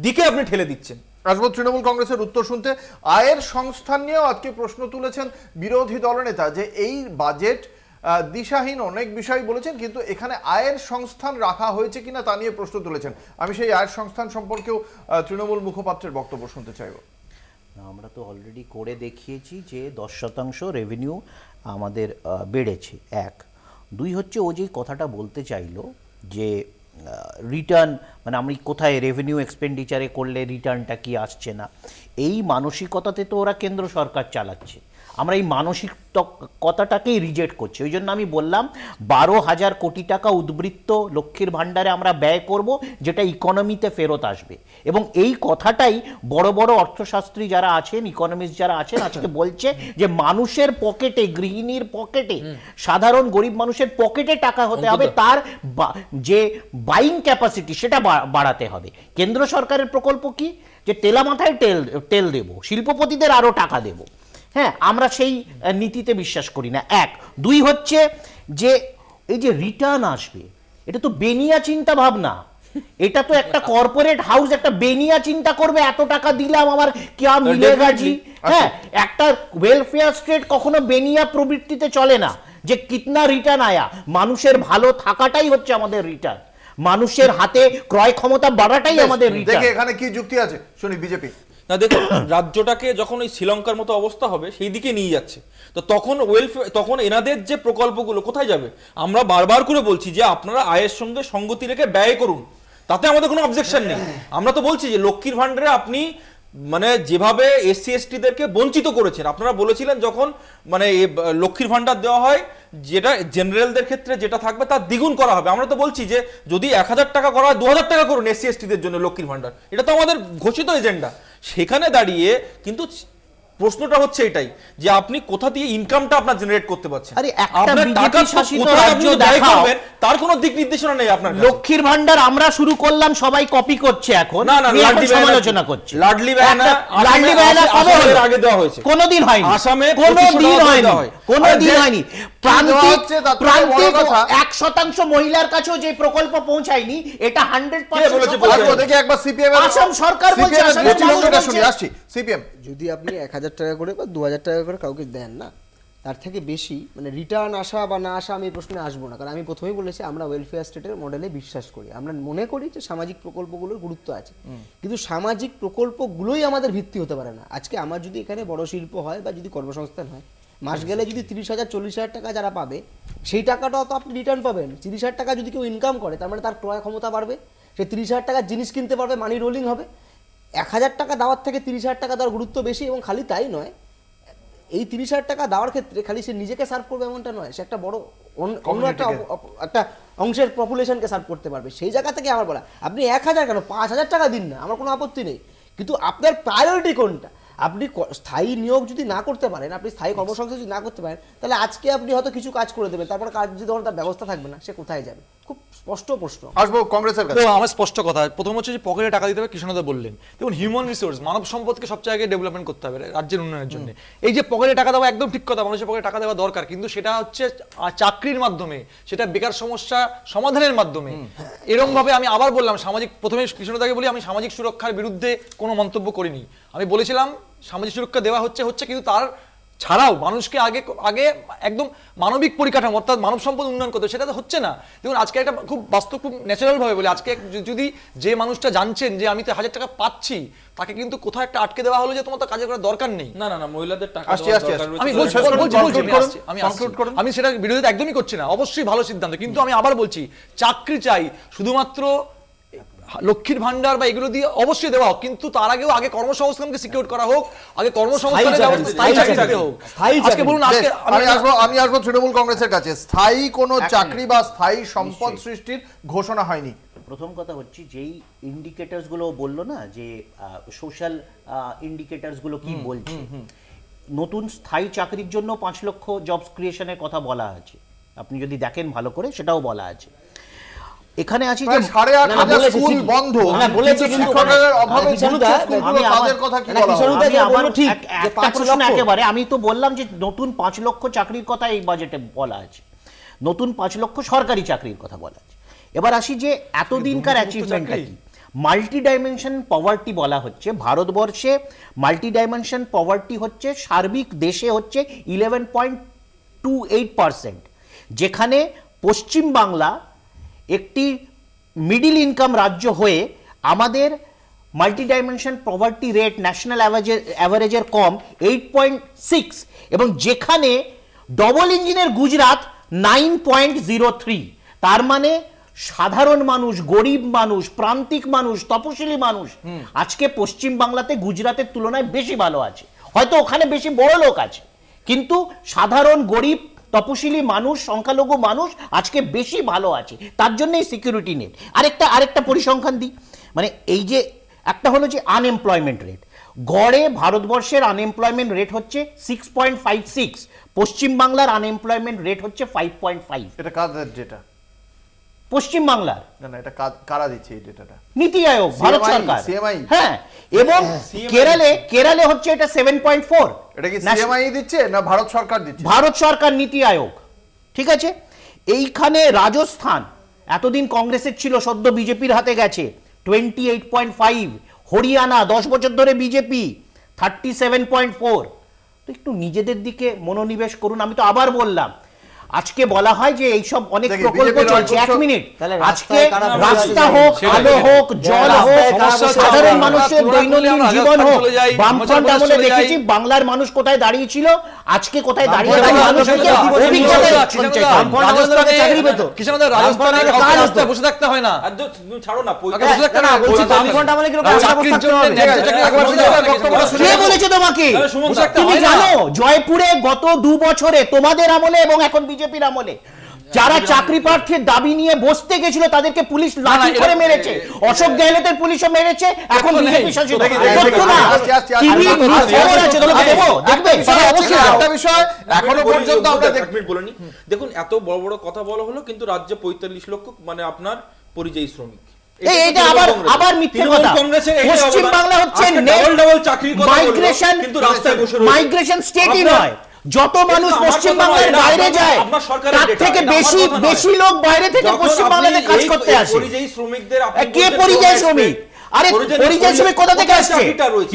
[SPEAKER 3] দিকে আপনি ঠেলে দিচ্ছেন আসবো তৃণমূল কংগ্রেসের উত্তর শুনতে
[SPEAKER 1] আয়ের সংস্থান নিয়েও আজকে প্রশ্ন তুলেছেন বিরোধী দলনেতা যে এই বাজেট দিশাহীন অনেক বিষয় বলেছেন কিন্তু এখানে আয়ের সংস্থান রাখা হয়েছে কিনা তা নিয়ে প্রশ্ন
[SPEAKER 5] তুলেছেন আমি সেই আয়ের সংস্থান সম্পর্কেও তৃণমূল মুখপাত্রের বক্তব্য শুনতে চাইব আমরা তো অলরেডি করে দেখিয়েছি যে দশ শতাংশ রেভিনিউ আমাদের বেড়েছে এক দুই হচ্ছে ও যেই কথাটা বলতে চাইল যে রিটার্ন মানে আমি কোথায় রেভিনিউ এক্সপেন্ডিচারে করলে রিটার্নটা কি আসছে না এই মানসিকতাতে তো ওরা কেন্দ্র সরকার চালাচ্ছে আমরা এই মানসিক কথাটাকেই রিজেক্ট করছি ওই জন্য আমি বললাম বারো হাজার কোটি টাকা উদ্বৃত্ত লক্ষ্মীর ভাণ্ডারে আমরা ব্যয় করব যেটা ইকোনমিতে ফেরত আসবে এবং এই কথাটাই বড় বড় অর্থশাস্ত্রী যারা আছেন ইকোনমিস্ট যারা আছেন আজকে বলছে যে মানুষের পকেটে গৃহিণীর পকেটে সাধারণ গরিব মানুষের পকেটে টাকা হতে হবে তার যে বাইং ক্যাপাসিটি সেটা বাড়াতে হবে কেন্দ্র সরকারের প্রকল্প কি যে তেলা মাথায় তেল তেল দেবো শিল্পপতিদের আরও টাকা দেবো হ্যাঁ আমরা সেই নীতিতে বিশ্বাস করি না এক দুই হচ্ছে যে এই যে রিটার্ন আসবে এটা তো বেনিয়া চিন্তা ভাবনা এটা তো একটা কর্পোরেট হাউস একটা বেনিয়া চিন্তা করবে এত টাকা দিলাম আমার কিয়া মিলে গাজি হ্যাঁ একটা ওয়েলফেয়ার স্টেট কখনো বেনিয়া প্রবৃত্তিতে চলে না যে কিতনা রিটার্ন আয়া মানুষের ভালো থাকাটাই হচ্ছে আমাদের রিটার্ন মানুষের হাতে ক্রয় ক্ষমতা বাড়াটাই আমাদের রিটার্ন
[SPEAKER 3] এখানে কি যুক্তি আছে শুনি বিজেপি না দেখুন [COUGHS] রাজ্যটাকে যখন ওই শ্রীলঙ্কার মতো অবস্থা হবে সেই দিকে নিয়ে যাচ্ছে তো তখন ওয়েলফেয়ার তখন এনাদের যে প্রকল্পগুলো কোথায় যাবে আমরা বারবার করে বলছি যে আপনারা আয়ের সঙ্গে সঙ্গতি রেখে ব্যয় করুন তাতে আমাদের কোনো অবজেকশন নেই আমরা তো বলছি যে লক্ষ্মীর ভাণ্ডারে আপনি মানে যেভাবে এসসি এসটিদেরকে বঞ্চিত করেছেন আপনারা বলেছিলেন যখন মানে লক্ষ্মীর ভাণ্ডার দেওয়া হয় যেটা জেনারেলদের ক্ষেত্রে যেটা থাকবে তার দ্বিগুণ করা হবে আমরা তো বলছি যে যদি এক হাজার টাকা করা হয় দু টাকা করুন এসসি এসটিদের জন্য লক্ষ্মীর ভাণ্ডার এটা তো আমাদের ঘোষিত এজেন্ডা সেখানে দাঁড়িয়ে কিন্তু প্রশ্নটা হচ্ছে এটাই যে আপনি কোথা দিয়ে ইনকামটা আপনার জেনারেট করতে পারছেন আরে একটা বিজেপি শাসিত রাজ্য দেখা দেখাও
[SPEAKER 5] তার কোনো দিক নির্দেশনা নেই আপনার লক্ষীর ভান্ডার আমরা শুরু করলাম সবাই কপি করছে এখন না না লাডলি সমালোচনা করছে লাডলি বাহানা লাডলি বাহানা কবে হলো আগে দেওয়া হয়েছে কোনোদিন হয়নি আসামে কোনোদিন হয়নি কোনোদিন হয়নি প্রান্তিক প্রান্তিক 1 শতাংশ মহিলার কাছেও যে প্রকল্প পৌঁছায়নি এটা 100% বলেছে দেখি
[SPEAKER 1] একবার সিপিএম আসাম সরকার বলছে আসাম সরকার বলছে
[SPEAKER 2] সিপিএম যদি আপনি এক হাজার টাকা করে বা দু হাজার টাকা করে কাউকে দেন না তার থেকে বেশি মানে রিটার্ন আসা বা না আসা আমি প্রশ্নে আসবো না কারণ আমি প্রথমেই বলেছি আমরা ওয়েলফেয়ার স্টেটের মডেলে বিশ্বাস করি আমরা মনে করি যে সামাজিক প্রকল্পগুলোর গুরুত্ব আছে কিন্তু সামাজিক প্রকল্পগুলোই আমাদের ভিত্তি হতে পারে না আজকে আমার যদি এখানে বড় শিল্প হয় বা যদি কর্মসংস্থান হয় মাস আচ্ছা। গেলে যদি তিরিশ হাজার চল্লিশ হাজার টাকা যারা পাবে সেই টাকাটাও তো আপনি রিটার্ন পাবেন তিরিশ হাজার টাকা যদি কেউ ইনকাম করে তার মানে তার ক্রয় ক্ষমতা বাড়বে সে তিরিশ হাজার টাকার জিনিস কিনতে পারবে মানি রোলিং হবে এক হাজার টাকা দেওয়ার থেকে তিরিশ হাজার টাকা দেওয়ার গুরুত্ব বেশি এবং খালি তাই নয় এই তিরিশ হাজার টাকা দেওয়ার ক্ষেত্রে খালি সে নিজেকে সার্ভ করবে এমনটা নয় সে একটা বড় অন্য একটা একটা অংশের পপুলেশনকে সার্ভ করতে পারবে সেই জায়গা থেকে আমার বলা আপনি এক হাজার কেন পাঁচ হাজার টাকা দিন না আমার কোনো আপত্তি নেই কিন্তু আপনার প্রায়োরিটি কোনটা আপনি স্থায়ী নিয়োগ যদি না করতে পারেন আপনি স্থায়ী কর্মসংস্থান যদি না করতে পারেন তাহলে আজকে আপনি হয়তো কিছু কাজ করে দেবেন তারপর কাজ যদি ধরুন তার ব্যবস্থা থাকবে না সে কোথায় যাবে খুব স্পষ্ট প্রশ্ন আসবো কংগ্রেসের কাছে
[SPEAKER 1] আমার
[SPEAKER 4] স্পষ্ট কথা প্রথম হচ্ছে যে পকেটে টাকা দিতে হবে কৃষ্ণদা বললেন দেখুন হিউম্যান রিসোর্স মানব সম্পদকে সবচেয়ে আগে ডেভেলপমেন্ট করতে হবে রাজ্যের উন্নয়নের জন্য এই যে পকেটে টাকা দেওয়া একদম ঠিক কথা মানুষের পকেটে টাকা দেওয়া দরকার কিন্তু সেটা হচ্ছে চাকরির মাধ্যমে সেটা বেকার সমস্যা সমাধানের মাধ্যমে এরমভাবে আমি আবার বললাম সামাজিক প্রথমে কৃষ্ণদাকে বলি আমি সামাজিক সুরক্ষার বিরুদ্ধে কোনো মন্তব্য করিনি আমি বলেছিলাম সামাজিক সুরক্ষা দেওয়া হচ্ছে হচ্ছে কিন্তু তার ছাড়াও মানুষকে আগে আগে একদম মানবিক পরিকাঠামো অর্থাৎ মানব সম্পদ উন্নয়ন করতে সেটা তো হচ্ছে না দেখুন আজকে একটা খুব বাস্তব খুব ন্যাচারালভাবে বলি আজকে যদি যে মানুষটা জানছেন যে আমি তো হাজার টাকা পাচ্ছি তাকে কিন্তু কোথাও একটা আটকে দেওয়া হলো যে তোমার তো কাজে করার
[SPEAKER 3] দরকার নেই না না না মহিলাদের টাকা
[SPEAKER 5] আমি
[SPEAKER 4] আমি সেটা বিরোধিতা একদমই করছি না অবশ্যই ভালো সিদ্ধান্ত কিন্তু আমি আবার বলছি চাকরি চাই শুধুমাত্র লক্ষ্মীর ভান্ডার বা এগুলো দিয়ে অবশ্যই দেওয়া হোক কিন্তু তার আগেও আগে কর্মসংস্থানকে সিকিউর করা হোক
[SPEAKER 1] আগে কর্মসংস্থানের স্থায়ী চাকরি হোক আজকে বলুন আজকে আমি আসবো আমি আসবো তৃণমূল কংগ্রেসের কাছে স্থায়ী কোনো চাকরি বা
[SPEAKER 5] স্থায়ী সম্পদ সৃষ্টির ঘোষণা হয়নি প্রথম কথা হচ্ছে যেই ইন্ডিকেটার্সগুলো বললো না যে সোশ্যাল ইন্ডিকেটার্সগুলো কি বলছে নতুন স্থায়ী চাকরির জন্য পাঁচ লক্ষ জবস ক্রিয়েশনের কথা বলা আছে আপনি যদি দেখেন ভালো করে সেটাও বলা আছে এখানে আছি যে সাড়ে আট হাজার স্কুল বন্ধ না কিন্তু শিক্ষকের অভাবে স্কুলগুলো তাদের কথা কি বলা কিশোরুদা যে আমার ঠিক যে 5 একেবারে আমি তো বললাম যে নতুন 5 লক্ষ চাকরির কথা এই বাজেটে বলা আছে নতুন 5 লক্ষ সরকারি চাকরির কথা বলা আছে এবার আসি যে এতদিনকার অ্যাচিভমেন্টটা কি মাল্টি ডাইমেনশন পভার্টি বলা হচ্ছে ভারতবর্ষে মাল্টি ডাইমেনশন পভার্টি হচ্ছে সার্বিক দেশে হচ্ছে eleven point two eight percent যেখানে পশ্চিমবাংলা একটি মিডিল ইনকাম রাজ্য হয়ে আমাদের মাল্টিডাইমেনশন প্রভার্টি রেট ন্যাশনাল অ্যাভারেজের অ্যাভারেজের কম এইট পয়েন্ট সিক্স এবং যেখানে ডবল ইঞ্জিনের Gujarat nine point zero three তার মানে সাধারণ মানুষ গরিব মানুষ প্রান্তিক মানুষ তপশিলি মানুষ আজকে পশ্চিম বাংলাতে গুজরাটের তুলনায় বেশি ভালো আছে হয়তো ওখানে বেশি বড় লোক আছে কিন্তু সাধারণ গরিব তপশিলি মানুষ সংখ্যালঘু মানুষ আজকে বেশি ভালো আছে তার জন্যই সিকিউরিটি নেট আরেকটা আরেকটা পরিসংখ্যান দিই মানে এই যে একটা হলো যে আনএমপ্লয়মেন্ট রেট গড়ে ভারতবর্ষের আনএমপ্লয়মেন্ট রেট হচ্ছে সিক্স পয়েন্ট ফাইভ সিক্স পশ্চিমবাংলার আনএমপ্লয়মেন্ট রেট হচ্ছে ফাইভ পয়েন্ট ফাইভ এটা কাদের যেটা পশ্চিম বাংলার না না এটা কারা দিচ্ছে এই ডেটাটা নীতি আয়োগ ভারত সরকার সিএমআই হ্যাঁ এবং হ্যাঁ, কেরালে কেরালে হচ্ছে এটা 7.4 এটা কি সিএমআই দিচ্ছে না ভারত সরকার দিচ্ছে ভারত সরকার নীতি আয়োগ ঠিক আছে এইখানে রাজস্থান এতদিন কংগ্রেসের ছিল সদ্য বিজেপির হাতে গেছে 28.5 হরিয়ানা 10 বছর ধরে বিজেপি 37.4 তো একটু নিজেদের দিকে মনোনিবেশ করুন আমি তো আবার বললাম আজকে বলা হয় যে এইসব অনেক প্রকল্প চলছে এক মিনিট আজকে রাস্তা হোক আলো হোক জল হোক সাধারণ মানুষের দৈনন্দিন জীবন হোক বামফ্রন্ট আমলে দেখেছি বাংলার মানুষ কোথায় দাঁড়িয়েছিল আজকে কোথায় দাঁড়িয়ে
[SPEAKER 4] বসে থাকতে হয় না ছাড়ো না বলেছে
[SPEAKER 5] তোমাকে তুমি জানো জয়পুরে গত দু বছরে তোমাদের আমলে এবং এখন বিজেপি বিজেপির আমলে যারা চাকরি প্রার্থীর দাবি নিয়ে বসতে গেছিল তাদেরকে পুলিশ লাঠি করে মেরেছে অশোক গেহলতের পুলিশও মেরেছে এখন বিজেপি শাসিত এখনো পর্যন্ত আমরা এক
[SPEAKER 3] মিনিট বলিনি দেখুন এত বড় বড় কথা বলা হলো কিন্তু রাজ্যে পঁয়তাল্লিশ লক্ষ মানে আপনার পরিযায়ী শ্রমিক পশ্চিম বাংলা হচ্ছে মাইগ্রেশন স্টেটই নয় যত মানুষ পশ্চিম বাইরে যায় তার থেকে বেশি বেশি লোক বাইরে থেকে পশ্চিম কাজ করতে আসে কে পরিযায়ী শ্রমিক আরে
[SPEAKER 5] পরিযায়ী শ্রমিক কোথা থেকে আসছে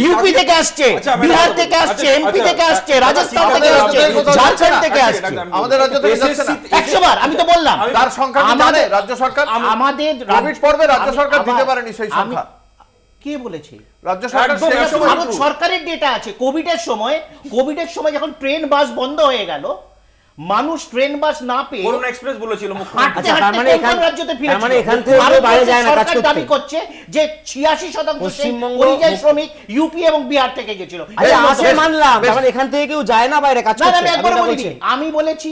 [SPEAKER 5] ইউপি আচ্ছা, থেকে আসছে আচ্ছা, বিহার থেকে আচ্ছা, আসছে এমপি থেকে আসছে রাজস্থান থেকে আসছে ঝাড়খণ্ড থেকে আসছে আমাদের রাজ্য থেকে যাচ্ছে না 100 বার আমি তো বললাম তার সংখ্যা আমাদের রাজ্য সরকার আমাদের রাজ্য সরকার দিতে পারেনি সেই সংখ্যা কে বলেছে রাজ্য সরকার সরকারের ডেটা আছে কোভিড এর সময় কোভিড এর সময় যখন ট্রেন বাস বন্ধ হয়ে গেল মানুষ ট্রেন বাস না পেয়ে করোনা
[SPEAKER 3] এক্সপ্রেস বলেছিল মুখ্যমন্ত্রী আচ্ছা, মানে, মানে এখান থেকে আরো বাইরে যায় না কাজ দাবি
[SPEAKER 5] করছে যে 86 শতাংশ পরিযায়ী শ্রমিক ইউপি এবং বিহার থেকে গেছিল আরে আচ্ছা, আসে মানলাম মানে
[SPEAKER 2] এখান থেকে কেউ যায় না বাইরে কাজ আমি
[SPEAKER 5] বলেছি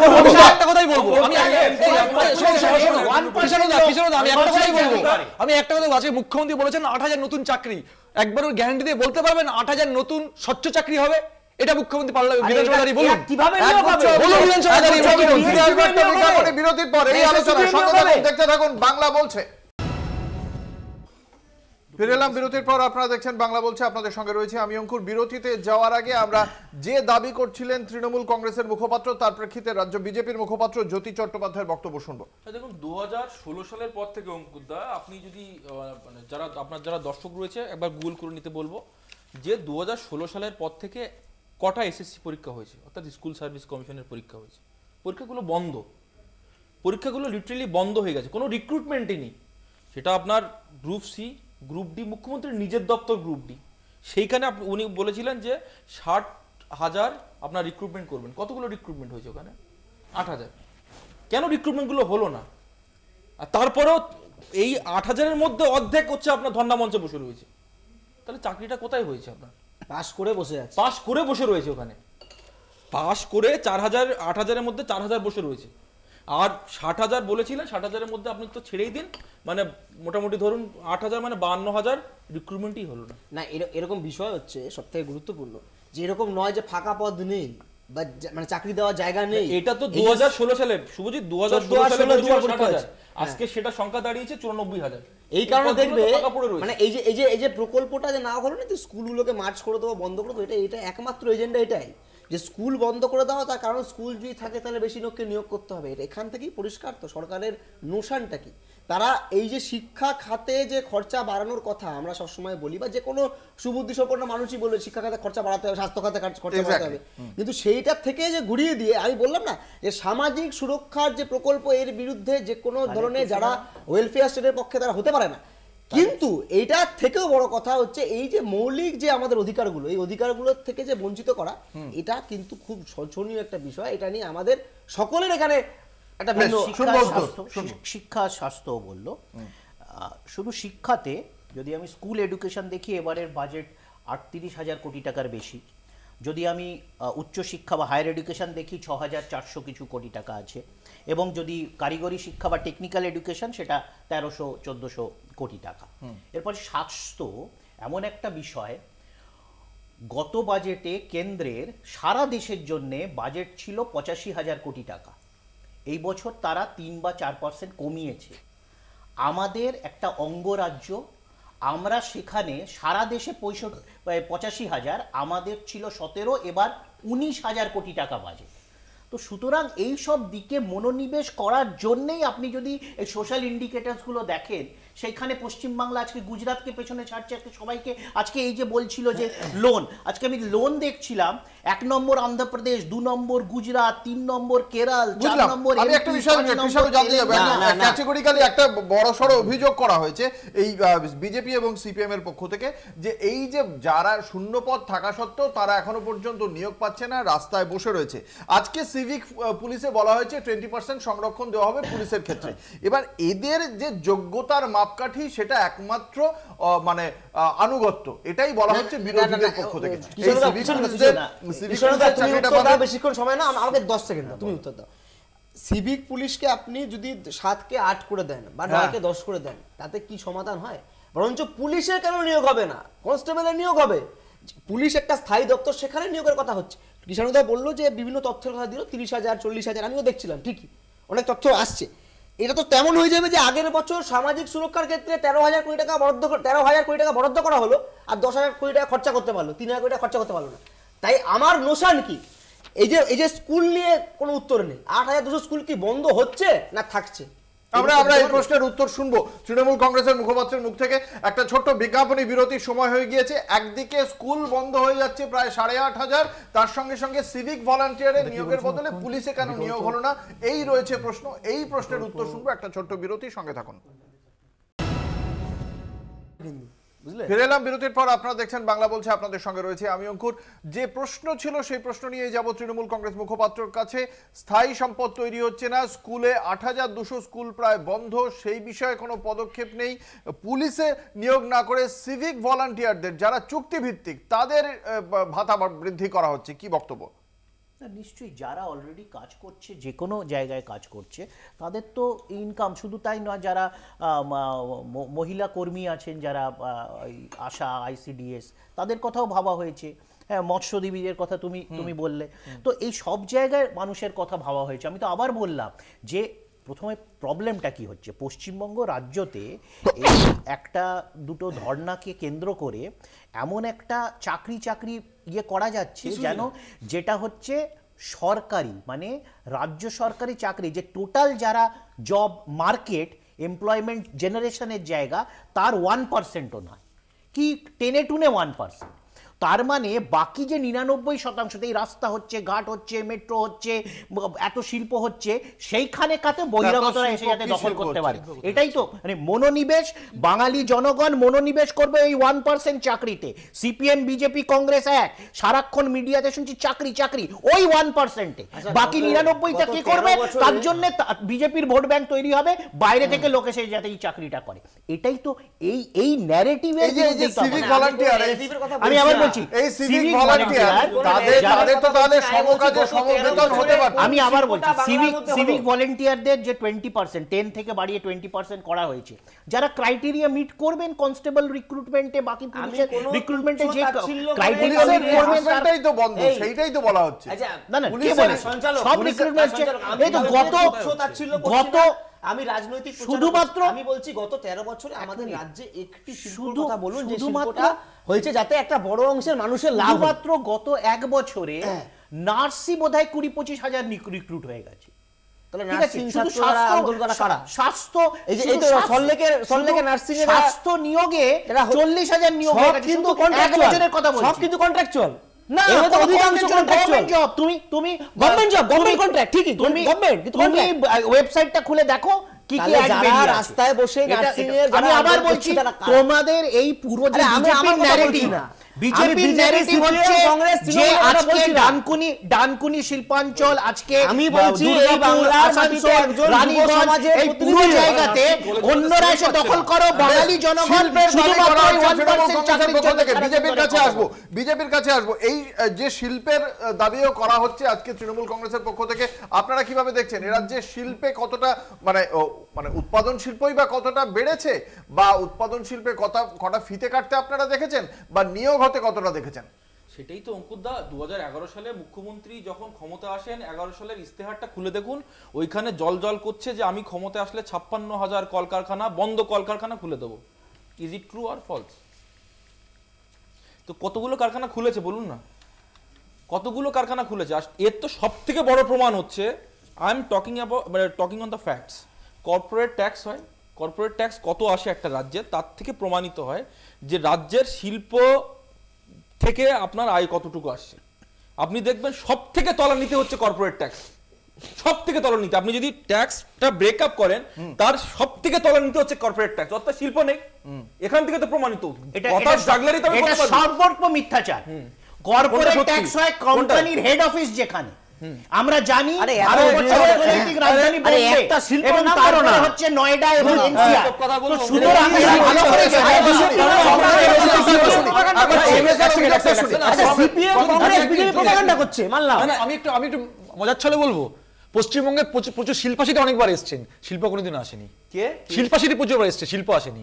[SPEAKER 4] আমি একটা কথা আজকে মুখ্যমন্ত্রী বলেছেন আট হাজার নতুন চাকরি একবারও গ্যারান্টি দিয়ে বলতে পারবেন আট হাজার নতুন স্বচ্ছ চাকরি হবে এটা মুখ্যমন্ত্রী পার্লামেন্ট বিধানসভাধারী বলুন কিভাবে বলুন পর এই আলোচনা
[SPEAKER 1] দেখতে থাকুন বাংলা বলছে ফিরে এলাম বিরতির পর আপনারা দেখছেন বাংলা বলছে আপনাদের সঙ্গে রয়েছে আমি অঙ্কুর বিরতিতে যাওয়ার আগে আমরা যে দাবি করছিলেন তৃণমূল কংগ্রেসের মুখপাত্র তার প্রেক্ষিতে রাজ্য বিজেপির মুখপাত্র জ্যোতি চট্টোপাধ্যায়ের বক্তব্য শুনবো
[SPEAKER 3] আচ্ছা, দেখুন দু সালের পর থেকে অঙ্কুরদা আপনি যদি মানে যারা আপনার যারা দর্শক রয়েছে একবার গুগল করে নিতে বলবো যে দু সালের পর থেকে কটা এসএসসি পরীক্ষা হয়েছে অর্থাৎ স্কুল সার্ভিস কমিশনের পরীক্ষা হয়েছে পরীক্ষাগুলো বন্ধ পরীক্ষাগুলো লিটারেলি বন্ধ হয়ে গেছে কোনো রিক্রুটমেন্টই নেই সেটা আপনার গ্রুপ সি গ্রুপ ডি মুখ্যমন্ত্রীর নিজের দপ্তর গ্রুপ ডি সেইখানে উনি বলেছিলেন যে ষাট হাজার আপনার রিক্রুটমেন্ট করবেন কতগুলো রিক্রুটমেন্ট হয়েছে ওখানে আট হাজার কেন রিক্রুটমেন্টগুলো হলো না আর তারপরেও এই আট হাজারের মধ্যে অর্ধেক হচ্ছে আপনার ধর্ণা মঞ্চে বসে রয়েছে তাহলে চাকরিটা কোথায় হয়েছে আপনার পাস করে বসে আছে পাস করে বসে রয়েছে ওখানে পাস করে চার হাজার আট হাজারের মধ্যে চার হাজার বসে রয়েছে আর ষাট হাজার বলেছিলেন ষাট হাজারের মধ্যে আপনি তো ছেড়েই দিন মানে মোটামুটি ধরুন
[SPEAKER 2] আট হাজার মানে বান্ন হাজার রিক্রুটমেন্টই হলো না না এরকম বিষয় হচ্ছে সব থেকে গুরুত্বপূর্ণ যে এরকম নয় যে ফাঁকা পদ নেই বা মানে চাকরি দেওয়ার জায়গা নেই এটা তো দু হাজার
[SPEAKER 3] ষোলো সালে শুভজিৎ দু হাজার ষোলো সালে আজকে হ্যাঁ। সেটা সংখ্যা দাঁড়িয়েছে চুরানব্বই হাজার এই কারণে দেখবে মানে এই
[SPEAKER 2] যে এই যে এই যে প্রকল্পটা যে না হলো না তো স্কুলগুলোকে মার্চ করে দেবো বন্ধ করে দেবো এটা এটা একমাত্র এজেন্ডা এটাই যে স্কুল বন্ধ করে দেওয়া তার কারণ স্কুল যদি থাকে তাহলে বেশি লোককে নিয়োগ করতে হবে এখান থেকেই পরিষ্কার তো সরকারের নোশানটা কি তারা এই যে শিক্ষা খাতে যে খরচা বাড়ানোর কথা আমরা সবসময় বলি বা যে কোনো সুবুদ্ধি সম্পন্ন মানুষই বলে শিক্ষা খাতে খরচা বাড়াতে হবে স্বাস্থ্য খাতে খরচা বাড়াতে হবে কিন্তু সেইটার থেকে যে ঘুরিয়ে দিয়ে আমি বললাম না যে সামাজিক সুরক্ষার যে প্রকল্প এর বিরুদ্ধে যে কোনো ধরনের যারা ওয়েলফেয়ার স্টেটের পক্ষে তারা হতে পারে না কিন্তু এটা থেকেও বড় কথা হচ্ছে এই যে মৌলিক যে আমাদের অধিকারগুলো এই অধিকারগুলোর থেকে যে বঞ্চিত করা এটা কিন্তু খুব শোচনীয় একটা বিষয় এটা নিয়ে আমাদের সকলের এখানে একটা ভিন্ন
[SPEAKER 5] শিক্ষা স্বাস্থ্য বলল শুধু শিক্ষাতে যদি আমি স্কুল এডুকেশন দেখি এবারের বাজেট আটত্রিশ হাজার কোটি টাকার বেশি যদি আমি উচ্চশিক্ষা বা হায়ার এডুকেশন দেখি ছ হাজার চারশো কিছু কোটি টাকা আছে এবং যদি কারিগরি শিক্ষা বা টেকনিক্যাল এডুকেশন সেটা তেরোশো চোদ্দোশো কোটি টাকা এরপর স্বাস্থ্য এমন একটা বিষয় গত বাজেটে কেন্দ্রের সারা দেশের জন্য বাজেট ছিল পঁচাশি হাজার কোটি টাকা এই বছর তারা তিন বা চার পার্সেন্ট কমিয়েছে আমাদের একটা অঙ্গরাজ্য আমরা সেখানে সারা দেশে পঁয়ষট্টি পঁচাশি হাজার আমাদের ছিল সতেরো এবার উনিশ হাজার কোটি টাকা বাজেট তো সুতরাং এই সব দিকে মনোনিবেশ করার জন্যেই আপনি যদি এই সোশ্যাল ইন্ডিকেটার্সগুলো দেখেন সেইখানে পশ্চিমবাংলা আজকে গুজরাটকে পেছনে ছাড়ছে আজকে সবাইকে আজকে এই যে বলছিল যে লোন আজকে আমি লোন দেখছিলাম এক নম্বর অন্ধ্রপ্রদেশ দু নম্বর গুজরাট তিন নম্বর কেরাল চার নম্বর
[SPEAKER 1] একটা বড় সড় অভিযোগ করা হয়েছে এই বিজেপি এবং সিপিএম এর পক্ষ থেকে যে এই যে যারা শূন্য শূন্যপদ থাকা সত্ত্বেও তারা এখনো পর্যন্ত নিয়োগ পাচ্ছে না রাস্তায় বসে রয়েছে আজকে সিভিক পুলিশে uh, বলা হয়েছে টোয়েন্টি পার্সেন্ট সংরক্ষণ দেওয়া হবে পুলিশের ক্ষেত্রে এবার এদের যে যোগ্যতার মাপকাঠি সেটা একমাত্র মানে আনুগত্য এটাই বলা হচ্ছে বিরোধীদের পক্ষ থেকে
[SPEAKER 2] বেশিক্ষণ সময় না আমাকে দশ সেকেন্ড তুমি হ্যাঁ। উত্তর দাও সিভিক পুলিশকে আপনি যদি সাতকে আট করে দেন বা হ্যাঁ। নয়কে দশ করে দেন তাতে কি সমাধান হয় বরঞ্চ পুলিশের কেন নিয়োগ হবে না কনস্টেবলের নিয়োগ হবে পুলিশ একটা স্থায়ী দপ্তর সেখানে নিয়োগের কথা হচ্ছে কৃষাণুদা বললো যে বিভিন্ন তথ্যের কথা দিল তিরিশ হাজার চল্লিশ হাজার আমিও দেখছিলাম ঠিকই অনেক তথ্য আসছে এটা তো তেমন হয়ে যাবে যে আগের বছর সামাজিক সুরক্ষার ক্ষেত্রে তেরো হাজার কোটি টাকা বরাদ্দ তেরো হাজার কোটি টাকা বরাদ্দ করা হলো আর দশ হাজার কোটি টাকা খরচা করতে পারলো তিন হাজার কোটি টাকা খরচা করতে পারলো না তাই আমার নোশান কি এই যে এই যে স্কুল নিয়ে কোনো উত্তর নেই আট হাজার দুশো স্কুল কি বন্ধ হচ্ছে না থাকছে আমরা আমরা এই প্রশ্নের উত্তর শুনবো তৃণমূল কংগ্রেসের মুখপাত্রের মুখ
[SPEAKER 1] থেকে একটা ছোট্ট বিজ্ঞাপনী বিরতির সময় হয়ে গিয়েছে একদিকে স্কুল বন্ধ হয়ে যাচ্ছে প্রায় সাড়ে আট হাজার তার সঙ্গে সঙ্গে সিভিক ভলান্টিয়ারের নিয়োগের বদলে পুলিশে কেন নিয়োগ হলো না এই রয়েছে প্রশ্ন এই প্রশ্নের উত্তর শুনবো একটা ছোট্ট বিরতির সঙ্গে থাকুন ফিরে এলাম বিরতির পর আপনারা দেখছেন বাংলা বলছে আপনাদের সঙ্গে রয়েছে আমি অঙ্কুর যে প্রশ্ন ছিল সেই প্রশ্ন নিয়ে যাব তৃণমূল কংগ্রেস মুখপাত্রর কাছে স্থায়ী সম্পদ তৈরি হচ্ছে না স্কুলে আট হাজার স্কুল প্রায় বন্ধ সেই বিষয়ে কোনো পদক্ষেপ নেই পুলিশে নিয়োগ না করে সিভিক ভলান্টিয়ারদের যারা চুক্তিভিত্তিক তাদের ভাতা বৃদ্ধি করা হচ্ছে
[SPEAKER 5] কি বক্তব্য না নিশ্চয়ই যারা অলরেডি কাজ করছে যে কোনো জায়গায় কাজ করছে তাদের তো ইনকাম শুধু তাই নয় যারা মহিলা কর্মী আছেন যারা আশা আইসিডিএস তাদের কথাও ভাবা হয়েছে হ্যাঁ মৎস্যজীবীদের কথা তুমি তুমি বললে তো এই সব জায়গায় মানুষের কথা ভাবা হয়েছে আমি তো আবার বললাম যে প্রথমে প্রবলেমটা কি হচ্ছে পশ্চিমবঙ্গ রাজ্যতে একটা দুটো ধর্নাকে কেন্দ্র করে এমন একটা চাকরি চাকরি ইয়ে করা যাচ্ছে যেন যেটা হচ্ছে সরকারি মানে রাজ্য সরকারি চাকরি যে টোটাল যারা জব মার্কেট এমপ্লয়মেন্ট জেনারেশনের জায়গা তার ওয়ান পার্সেন্টও নয় কি টেনে টুনে ওয়ান পার্সেন্ট তার মানে বাকি যে নিরানব্বই শতাংশ এই রাস্তা হচ্ছে ঘাট হচ্ছে মেট্রো হচ্ছে এত শিল্প হচ্ছে সেইখানে কাতে বহিরাগতরা এসে যাতে দখল করতে পারে এটাই তো মানে মনোনিবেশ বাঙালি জনগণ মনোনিবেশ করবে এই ওয়ান পার্সেন্ট চাকরিতে সিপিএম বিজেপি কংগ্রেস এক সারাক্ষণ মিডিয়াতে শুনছি চাকরি চাকরি ওই ওয়ান পার্সেন্টে আচ্ছা, বাকি নিরানব্বইটা কে করবে তার জন্য বিজেপির ভোট ব্যাংক তৈরি হবে বাইরে থেকে লোক এসে যাতে এই চাকরিটা করে এটাই তো এই এই ন্যারেটিভের মানে আমি আবার যারা ক্রাইটেরিয়া মিট করবেন কনস্টেবল রিক্রুটমেন্টে বাকি পুলিশের যে ক্রাইটেরিয়া বন্ধ সেইটাই তো বলা হচ্ছে আচ্ছা,
[SPEAKER 2] গত আমি রাজনৈতিক শুধুমাত্র আমি বলছি গত 13 বছরে আমাদের রাজ্যে একটি শুধু কথা বলুন যে শিল্পটা হয়েছে যাতে একটা বড় অংশের মানুষের লাভমাত্র গত
[SPEAKER 5] এক বছরে হ্যাঁ। নার্সি বোধহয় কুড়ি পঁচিশ হাজার রিক্রুট হয়ে গেছে স্বাস্থ্য নিয়োগে চল্লিশ হাজার নিয়োগ কিন্তু
[SPEAKER 2] কন্ট্রাকচুয়াল না অধিকাংশ
[SPEAKER 5] তুমি তুমি गवर्नमेंट জব गवर्नमेंट
[SPEAKER 2] ঠিকই তুমি गवर्नमेंट তুমি
[SPEAKER 5] ওয়েবসাইটটা খুলে দেখো কি কি রাস্তায় বসে নার্সিং আমি আবার বলছি তোমাদের এই পুরো আমার বিজেপি না বিজেপির ন্যারেটিভ হচ্ছে যে আজকে ডানকুনি ডানকুনি শিল্পাঞ্চল আজকে আমি বলছি এই রানীগঞ্জ এই পুরো জায়গাতে অন্যরা এসে দখল করো বাঙালি জনগণ বিজেপির কাছে আসবো
[SPEAKER 1] বিজেপির কাছে আসবো এই যে শিল্পের দাবিও করা হচ্ছে আজকে তৃণমূল কংগ্রেসের পক্ষ থেকে আপনারা কিভাবে দেখছেন এরাজ্যে শিল্পে কতটা মানে মানে উৎপাদন শিল্পই বা কতটা বেড়েছে বা উৎপাদন শিল্পে কথা কটা ফিতে কাটতে আপনারা দেখেছেন বা নিয়োগ হতে কতটা দেখেছেন
[SPEAKER 3] সেটাই তো অঙ্কুরদা দু সালে মুখ্যমন্ত্রী যখন ক্ষমতা আসেন এগারো সালের ইস্তেহারটা খুলে দেখুন ওইখানে জল জল করছে যে আমি ক্ষমতা আসলে ছাপ্পান্ন হাজার কলকারখানা বন্ধ কলকারখানা খুলে দেবো ইজ ইট ট্রু আর ফলস তো কতগুলো কারখানা খুলেছে বলুন না কতগুলো কারখানা খুলেছে আর এর তো সব থেকে বড় প্রমাণ হচ্ছে আই এম টকিং অ্যাবাউট মানে talking on the facts corporate tax হয় কর্পোরেট ট্যাক্স কত আসে একটা রাজ্যে তার থেকে প্রমাণিত হয় যে রাজ্যের শিল্প থেকে আপনার আয় কতটুকু আসছে আপনি দেখবেন সব থেকে তলা নিতে হচ্ছে কর্পোরেট ট্যাক্স সব থেকে তলা নিতে আপনি যদি ট্যাক্সটা ব্রেকআপ করেন তার সব থেকে তলা নিতে হচ্ছে কর্পোরেট ট্যাক্স অর্থাৎ শিল্প নেই
[SPEAKER 5] এখান থেকে তো প্রমাণিত কথা জাগলারই মিথ্যাচার কর্পোরেট ট্যাক্স হয় কোম্পানির হেড অফিস যেখানে আমরা জানি একটু
[SPEAKER 4] মজার ছলে বলবো পশ্চিমবঙ্গে প্রচুর শিল্পাশীতে অনেকবার এসছেন শিল্প কোনোদিন আসেনি
[SPEAKER 5] কে শিল্পাশিটি
[SPEAKER 4] প্রচুরবার এসছে শিল্প আসেনি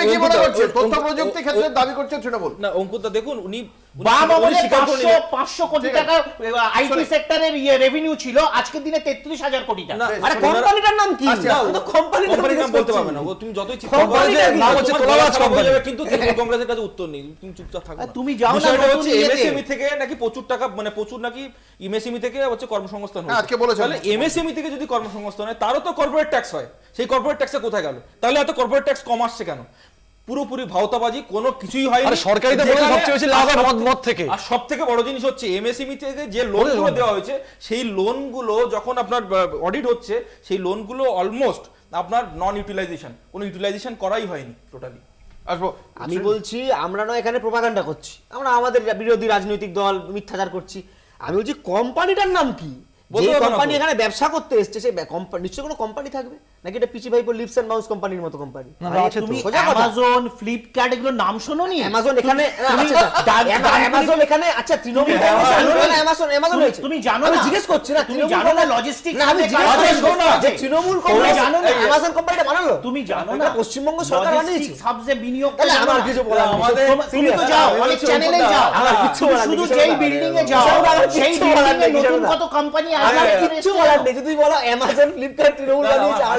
[SPEAKER 5] বিজেপি কি মনে
[SPEAKER 1] করছে তথ্য প্রযুক্তি ক্ষেত্রে
[SPEAKER 5] দাবি করছে তৃণমূল না অঙ্কুর দা দেখুন উনি থেকে নাকি
[SPEAKER 3] প্রচুর টাকা মানে প্রচুর নাকি e থেকে হচ্ছে কর্মসংস্থান হয় e থেকে যদি কর্মসংস্থান তারও তো কর্পোরেট ট্যাক্স হয় সেই কর্পোরেট ট্যাক্স কোথায় গেল তাহলে এত কর্পোরেট ট্যাক্স কম আসছে কেন পুরোপুরি ভাওতাবাজি কোনো কিছুই হয় আর সরকারি তো বলে সবচেয়ে বেশি লাভ মদ মদ থেকে আর সবথেকে বড় জিনিস হচ্ছে এমএসএমই থেকে যে লোনগুলো দেওয়া হয়েছে সেই লোনগুলো যখন আপনার অডিট হচ্ছে সেই লোনগুলো অলমোস্ট আপনার নন ইউটিলাইজেশন কোনো ইউটিলাইজেশন করাই হয়নি টোটালি
[SPEAKER 2] আসবো আমি বলছি আমরা নয় এখানে প্রপাগান্ডা করছি আমরা আমাদের বিরোধী রাজনৈতিক দল মিথ্যাচার করছি আমি বলছি কোম্পানিটার নাম কি যে কোম্পানি এখানে ব্যবসা করতে এসছে সেই নিশ্চয়ই কোনো কোম্পানি থাকবে নাকি এটা পিচি ভাইপো লিপস এন্ড মাউস কোম্পানির মতো কোম্পানি আচ্ছা, তুমি অ্যামাজন ফ্লিপকার্ট এগুলো নাম শোনো নি অ্যামাজন এখানে অ্যামাজন আচ্ছা, আচ্ছা, এখানে
[SPEAKER 5] আচ্ছা তৃণমূল অ্যামাজন অ্যামাজন হয়েছে তুমি জানো না জিজ্ঞেস করছি না তুমি জানো না লজিস্টিক না আমি জিজ্ঞেস করছি না যে তৃণমূল কোম্পানি জানো না অ্যামাজন কোম্পানিটা বানালো তুমি জানো না পশ্চিমবঙ্গ সরকার বানিয়েছে সবচেয়ে বিনিয়োগ
[SPEAKER 2] তাহলে আমার কিছু বলা আমাদের তুমি তো যাও অনেক চ্যানেলে যাও আমার কিছু বলা শুধু যেই বিল্ডিং এ যাও সেই বিল্ডিং এ নতুন কত কোম্পানি আমার কিছু বলা নেই যদি বলো অ্যামাজন ফ্লিপকার্ট তৃণমূল বানিয়েছে আর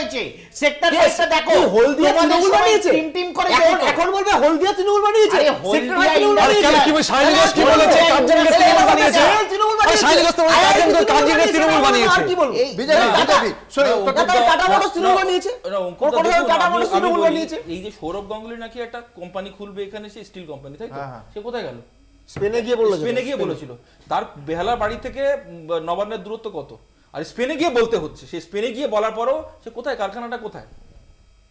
[SPEAKER 5] হয়েছে সেক্টর সেক্টর দেখো হলদিয়া তৃণমূল বানিয়েছে টিম টিম করে এখন বলবে হলদিয়া তৃণমূল বানিয়েছে সেক্টর কি বলেছে বানিয়েছে তৃণমূল বানিয়েছে বানিয়েছে আর কি বলবো
[SPEAKER 3] সরি তৃণমূল বানিয়েছে তৃণমূল বানিয়েছে এই যে সৌরভ গাঙ্গুলি নাকি একটা কোম্পানি খুলবে এখানে সে স্টিল কোম্পানি তাই তো হ্যাঁ, হ্যাঁ। সে কোথায় গেল স্পেনে গিয়ে বলেছিল স্পেনে গিয়ে বলেছিল তার বেহালার বাড়ি থেকে নবান্নের দূরত্ব কত আর স্পেনে গিয়ে বলতে হচ্ছে সে স্পেনে গিয়ে বলার পরও সে কোথায় কারখানাটা কোথায়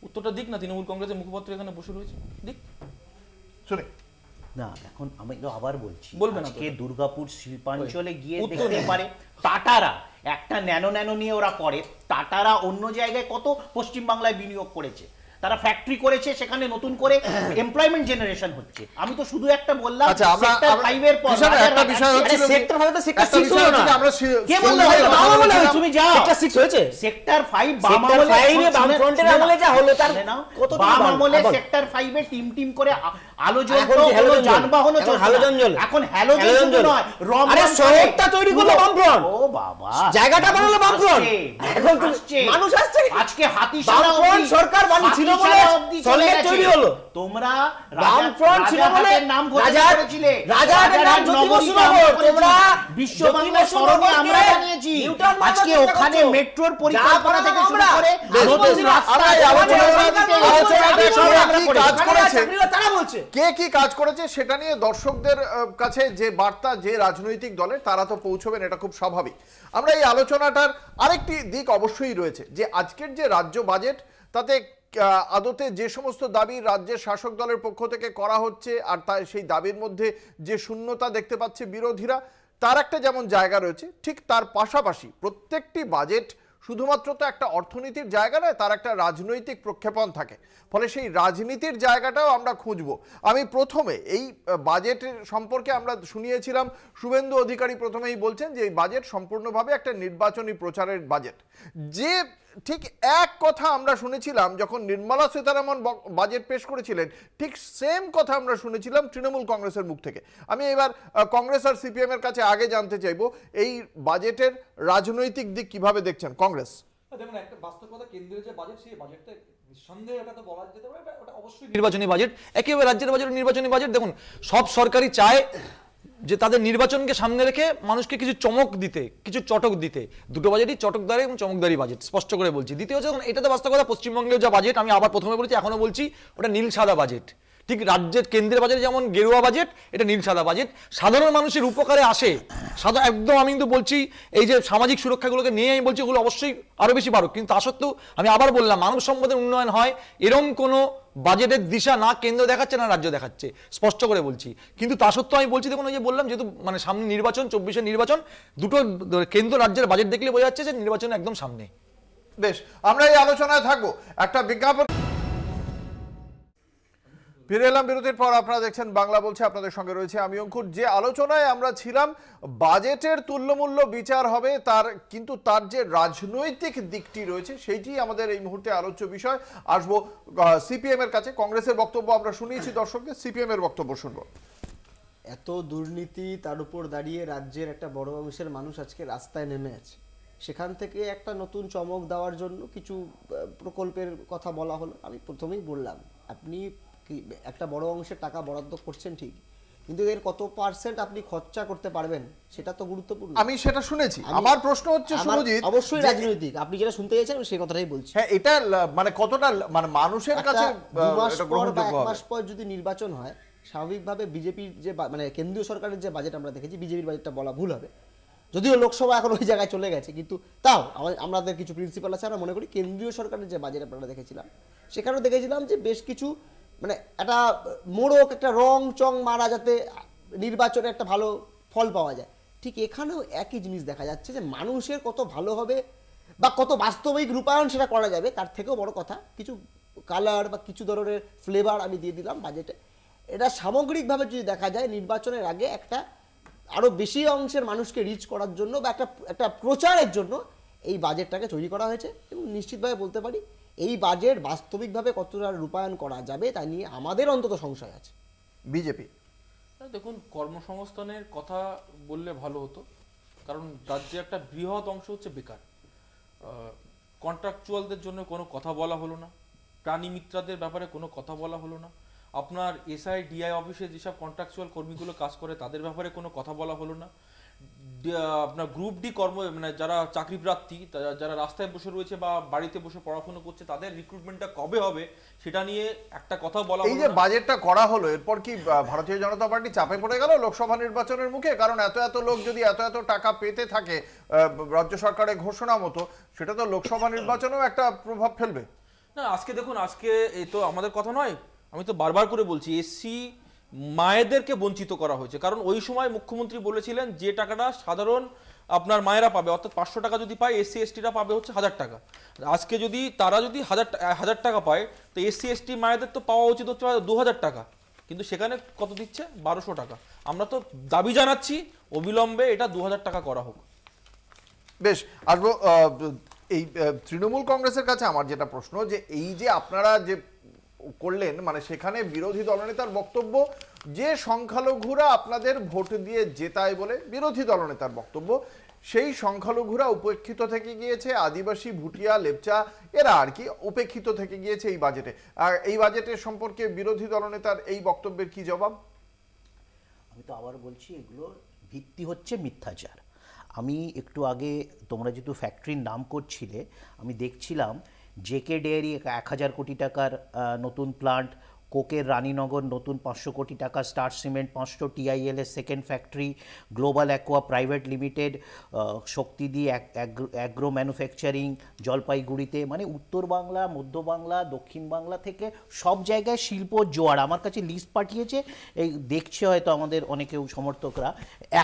[SPEAKER 3] উত্তরটা দিক না তৃণমূল কংগ্রেসের মুখপাত্র এখানে বসে রয়েছে দিক
[SPEAKER 5] শুনে না এখন আমি তো আবার বলছি বলবে না আজকে দুর্গাপুর শিল্পাঞ্চলে গিয়ে দেখতে পারে টাটারা একটা ন্যানো ন্যানো নিয়ে ওরা করে টাটারা অন্য জায়গায় কত পশ্চিমবাংলায় বিনিয়োগ করেছে তারা ফ্যাক্টরি করেছে সেখানে নতুন করে এমপ্লয়মেন্ট [COUGHS] জেনারেশন হচ্ছে আমি তো শুধু একটা বললাম আচ্ছা, পর একটা বিষয় হচ্ছে সেক্টর তো সেক্টর 6 হলো না আমরা কে তুমি যাও সেক্টর 6 হয়েছে সেক্টর 5 বাম আমলে 5 এ বাম ফ্রন্টের আমলে যা হলো তার কত বাম আমলে সেক্টর হ্যাঁ, 5 এ টিম টিম করে আলো হলো যানবাহন এখন নয় রম আরে শহরটা তৈরি করলো বাম ফ্রন্ট ও বাবা জায়গাটা বানালো বাম ফ্রন্ট এখন মানুষ আসছে আজকে হাতি সারা সরকার বানিয়েছিল কে কি
[SPEAKER 1] কাজ করেছে সেটা নিয়ে দর্শকদের কাছে যে বার্তা যে রাজনৈতিক দলের তারা তো পৌঁছবেন এটা খুব স্বাভাবিক আমরা এই আলোচনাটার আরেকটি দিক অবশ্যই রয়েছে যে আজকের যে রাজ্য বাজেট তাতে আদতে যে সমস্ত দাবি রাজ্যের শাসক দলের পক্ষ থেকে করা হচ্ছে আর তাই সেই দাবির মধ্যে যে শূন্যতা দেখতে পাচ্ছে বিরোধীরা তার একটা যেমন জায়গা রয়েছে ঠিক তার পাশাপাশি প্রত্যেকটি বাজেট শুধুমাত্র তো একটা অর্থনীতির জায়গা নয় তার একটা রাজনৈতিক প্রক্ষেপণ থাকে ফলে সেই রাজনীতির জায়গাটাও আমরা খুঁজব আমি প্রথমে এই বাজেটের সম্পর্কে আমরা শুনিয়েছিলাম শুভেন্দু অধিকারী প্রথমেই বলছেন যে এই বাজেট সম্পূর্ণভাবে একটা নির্বাচনী প্রচারের বাজেট যে ঠিক এক কথা আমরা শুনেছিলাম যখন নির্মলা সীতারামন বাজেট পেশ করেছিলেন ঠিক সেম কথা আমরা শুনেছিলাম তৃণমূল কংগ্রেসের মুখ থেকে আমি এবার কংগ্রেস আর সিপিএম এর কাছে আগে জানতে চাইব এই বাজেটের রাজনৈতিক দিক কিভাবে দেখছেন কংগ্রেস
[SPEAKER 4] দেখুন একটা যে বাজেট সেই বাজেটটা অবশ্যই নির্বাচনী বাজেট একেবারে রাজ্যের বাজেট নির্বাচনী বাজেট দেখুন সব সরকারি চায় যে তাদের নির্বাচনকে সামনে রেখে মানুষকে কিছু চমক দিতে কিছু চটক দিতে দুটো বাজেটই চটকদারি এবং চমকদারি বাজেট স্পষ্ট করে বলছি দ্বিতীয় হচ্ছে এটাতে বাস্তবতা পশ্চিমবঙ্গের যা বাজেট আমি আবার প্রথমে বলেছি এখনও বলছি ওটা নীল সাদা বাজেট ঠিক রাজ্যের কেন্দ্রের বাজেট যেমন গেরুয়া বাজেট এটা নীল সাদা বাজেট সাধারণ মানুষের উপকারে আসে সাধারণ একদম আমি কিন্তু বলছি এই যে সামাজিক সুরক্ষাগুলোকে নিয়ে আমি বলছি ওগুলো অবশ্যই আরও বেশি বাড়ুক কিন্তু তা সত্ত্বেও আমি আবার বললাম মানব সম্পদের উন্নয়ন হয় এরম কোনো বাজেটের দিশা না কেন্দ্র দেখাচ্ছে না রাজ্য দেখাচ্ছে স্পষ্ট করে বলছি কিন্তু তা সত্ত্বেও আমি বলছি দেখুন ওই যে বললাম যেহেতু মানে সামনে নির্বাচন চব্বিশে নির্বাচন দুটো কেন্দ্র রাজ্যের বাজেট দেখলে বোঝা যাচ্ছে যে নির্বাচন একদম সামনে বেশ
[SPEAKER 1] আমরা এই আলোচনায় থাকবো একটা বিজ্ঞাপন ফিরে এলাম বিরতির পর আপনারা দেখছেন বাংলা বলছে আপনাদের সঙ্গে রয়েছে আমি অঙ্কুর যে আলোচনায় আমরা ছিলাম বাজেটের তুল্যমূল্য বিচার হবে তার কিন্তু তার যে রাজনৈতিক দিকটি রয়েছে সেইটি আমাদের এই মুহূর্তে আলোচ্য বিষয় আসবো সিপিএম এর কাছে কংগ্রেসের বক্তব্য আমরা
[SPEAKER 2] শুনিয়েছি দর্শককে সিপিএম এর বক্তব্য শুনবো এত দুর্নীতি তার উপর দাঁড়িয়ে রাজ্যের একটা বড় অংশের মানুষ আজকে রাস্তায় নেমে আছে সেখান থেকে একটা নতুন চমক দেওয়ার জন্য কিছু প্রকল্পের কথা বলা হলো আমি প্রথমেই বললাম আপনি একটা বড় অংশের টাকা বরাদ্দ করছেন ঠিক কিন্তু এর কত পার্সেন্ট আপনি খরচা করতে পারবেন সেটা তো গুরুত্বপূর্ণ আমি
[SPEAKER 1] সেটা শুনেছি আমার প্রশ্ন হচ্ছে সুরজিৎ অবশ্যই রাজনৈতিক
[SPEAKER 2] আপনি যেটা শুনতে গেছেন
[SPEAKER 1] সেই কথাটাই বলছি হ্যাঁ এটা মানে কতটা মানে মানুষের কাছে মাস
[SPEAKER 2] পর যদি নির্বাচন হয় স্বাভাবিকভাবে বিজেপির যে মানে কেন্দ্রীয় সরকারের যে বাজেট আমরা দেখেছি বিজেপির বাজেটটা বলা ভুল হবে যদিও লোকসভা এখন ওই জায়গায় চলে গেছে কিন্তু তাও আমাদের কিছু প্রিন্সিপাল আছে আমরা মনে করি কেন্দ্রীয় সরকারের যে বাজেট আপনারা দেখেছিলাম সেখানেও দেখেছিলাম যে বেশ কিছু মানে একটা মোড়ক একটা রং চং মারা যাতে নির্বাচনে একটা ভালো ফল পাওয়া যায় ঠিক এখানেও একই জিনিস দেখা যাচ্ছে যে মানুষের কত ভালো হবে বা কত বাস্তবিক রূপায়ণ সেটা করা যাবে তার থেকেও বড় কথা কিছু কালার বা কিছু ধরনের ফ্লেভার আমি দিয়ে দিলাম বাজেটে এটা সামগ্রিকভাবে যদি দেখা যায় নির্বাচনের আগে একটা আরও বেশি অংশের মানুষকে রিচ করার জন্য বা একটা একটা প্রচারের জন্য এই বাজেটটাকে তৈরি করা হয়েছে এবং নিশ্চিতভাবে বলতে পারি এই বাজেট বাস্তবিকভাবে কতটা রূপায়ণ করা যাবে তা নিয়ে আমাদের অন্তত সংশয় আছে বিজেপি
[SPEAKER 3] দেখুন কর্মসংস্থানের কথা বললে ভালো হতো কারণ রাজ্যে একটা বৃহৎ অংশ হচ্ছে বেকার কন্ট্রাকচুয়ালদের জন্য কোনো কথা বলা হলো না প্রাণী মিত্রাদের ব্যাপারে কোনো কথা বলা হলো না আপনার এসআই ডিআই অফিসে যেসব কন্ট্রাকচুয়াল কর্মীগুলো কাজ করে তাদের ব্যাপারে কোনো কথা বলা হলো না আপনার গ্রুপ ডি কর্ম মানে যারা চাকরি প্রার্থী যারা রাস্তায় বসে রয়েছে বা বাড়িতে বসে পড়াশোনা করছে তাদের রিক্রুটমেন্টটা কবে হবে সেটা নিয়ে একটা কথা বলা এই যে বাজেটটা
[SPEAKER 1] করা হলো এরপর কি ভারতীয় জনতা পার্টি চাপে পড়ে গেল লোকসভা নির্বাচনের মুখে কারণ এত এত লোক যদি এত এত টাকা পেতে থাকে রাজ্য সরকারের ঘোষণা মতো সেটা তো লোকসভা নির্বাচনেও একটা প্রভাব ফেলবে
[SPEAKER 3] না আজকে দেখুন আজকে এ তো আমাদের কথা নয় আমি তো বারবার করে বলছি এসসি মায়েদেরকে বঞ্চিত করা হয়েছে কারণ ওই সময় মুখ্যমন্ত্রী বলেছিলেন যে টাকাটা সাধারণ আপনার মায়েরা পাবে অর্থাৎ পাঁচশো টাকা যদি পায় এসসি এসটিরা পাবে হচ্ছে হাজার টাকা আজকে যদি তারা যদি হাজার হাজার টাকা পায় তো এসসি এসটি মায়েদের তো পাওয়া উচিত হচ্ছে দু হাজার টাকা কিন্তু সেখানে কত দিচ্ছে বারোশো টাকা আমরা তো দাবি জানাচ্ছি অবিলম্বে এটা দু হাজার টাকা করা হোক বেশ আসবো এই তৃণমূল
[SPEAKER 1] কংগ্রেসের কাছে আমার যেটা প্রশ্ন যে এই যে আপনারা যে করলেন মানে সেখানে বিরোধী দলনেতার বক্তব্য যে সংখ্যালঘুরা আপনাদের ভোট দিয়ে জেতায় বলে বিরোধী দলনেতার বক্তব্য সেই সংখ্যালঘুরা উপেক্ষিত থেকে গিয়েছে আদিবাসী ভুটিয়া লেপচা এরা আর কি উপেক্ষিত থেকে গিয়েছে এই বাজেটে আর এই বাজেটের সম্পর্কে বিরোধী দলনেতার এই বক্তব্যের কি জবাব আমি তো আবার বলছি এগুলো
[SPEAKER 5] ভিত্তি হচ্ছে মিথ্যাচার আমি একটু আগে তোমরা যেহেতু ফ্যাক্টরির নাম করছিলে আমি দেখছিলাম জেকে ডেয়ারি এক হাজার কোটি টাকার নতুন প্লান্ট কোকের রানীনগর নতুন পাঁচশো কোটি টাকা স্টার সিমেন্ট পাঁচশো টিআইএলের second factory global aqua private limited শক্তিদি অ্যাগ্রো ম্যানুফ্যাকচারিং জলপাইগুড়িতে মানে উত্তর বাংলা মধ্য বাংলা দক্ষিণ বাংলা থেকে সব জায়গায় শিল্প জোয়ার আমার কাছে লিস্ট পাঠিয়েছে এই দেখছে হয়তো আমাদের অনেকেও সমর্থকরা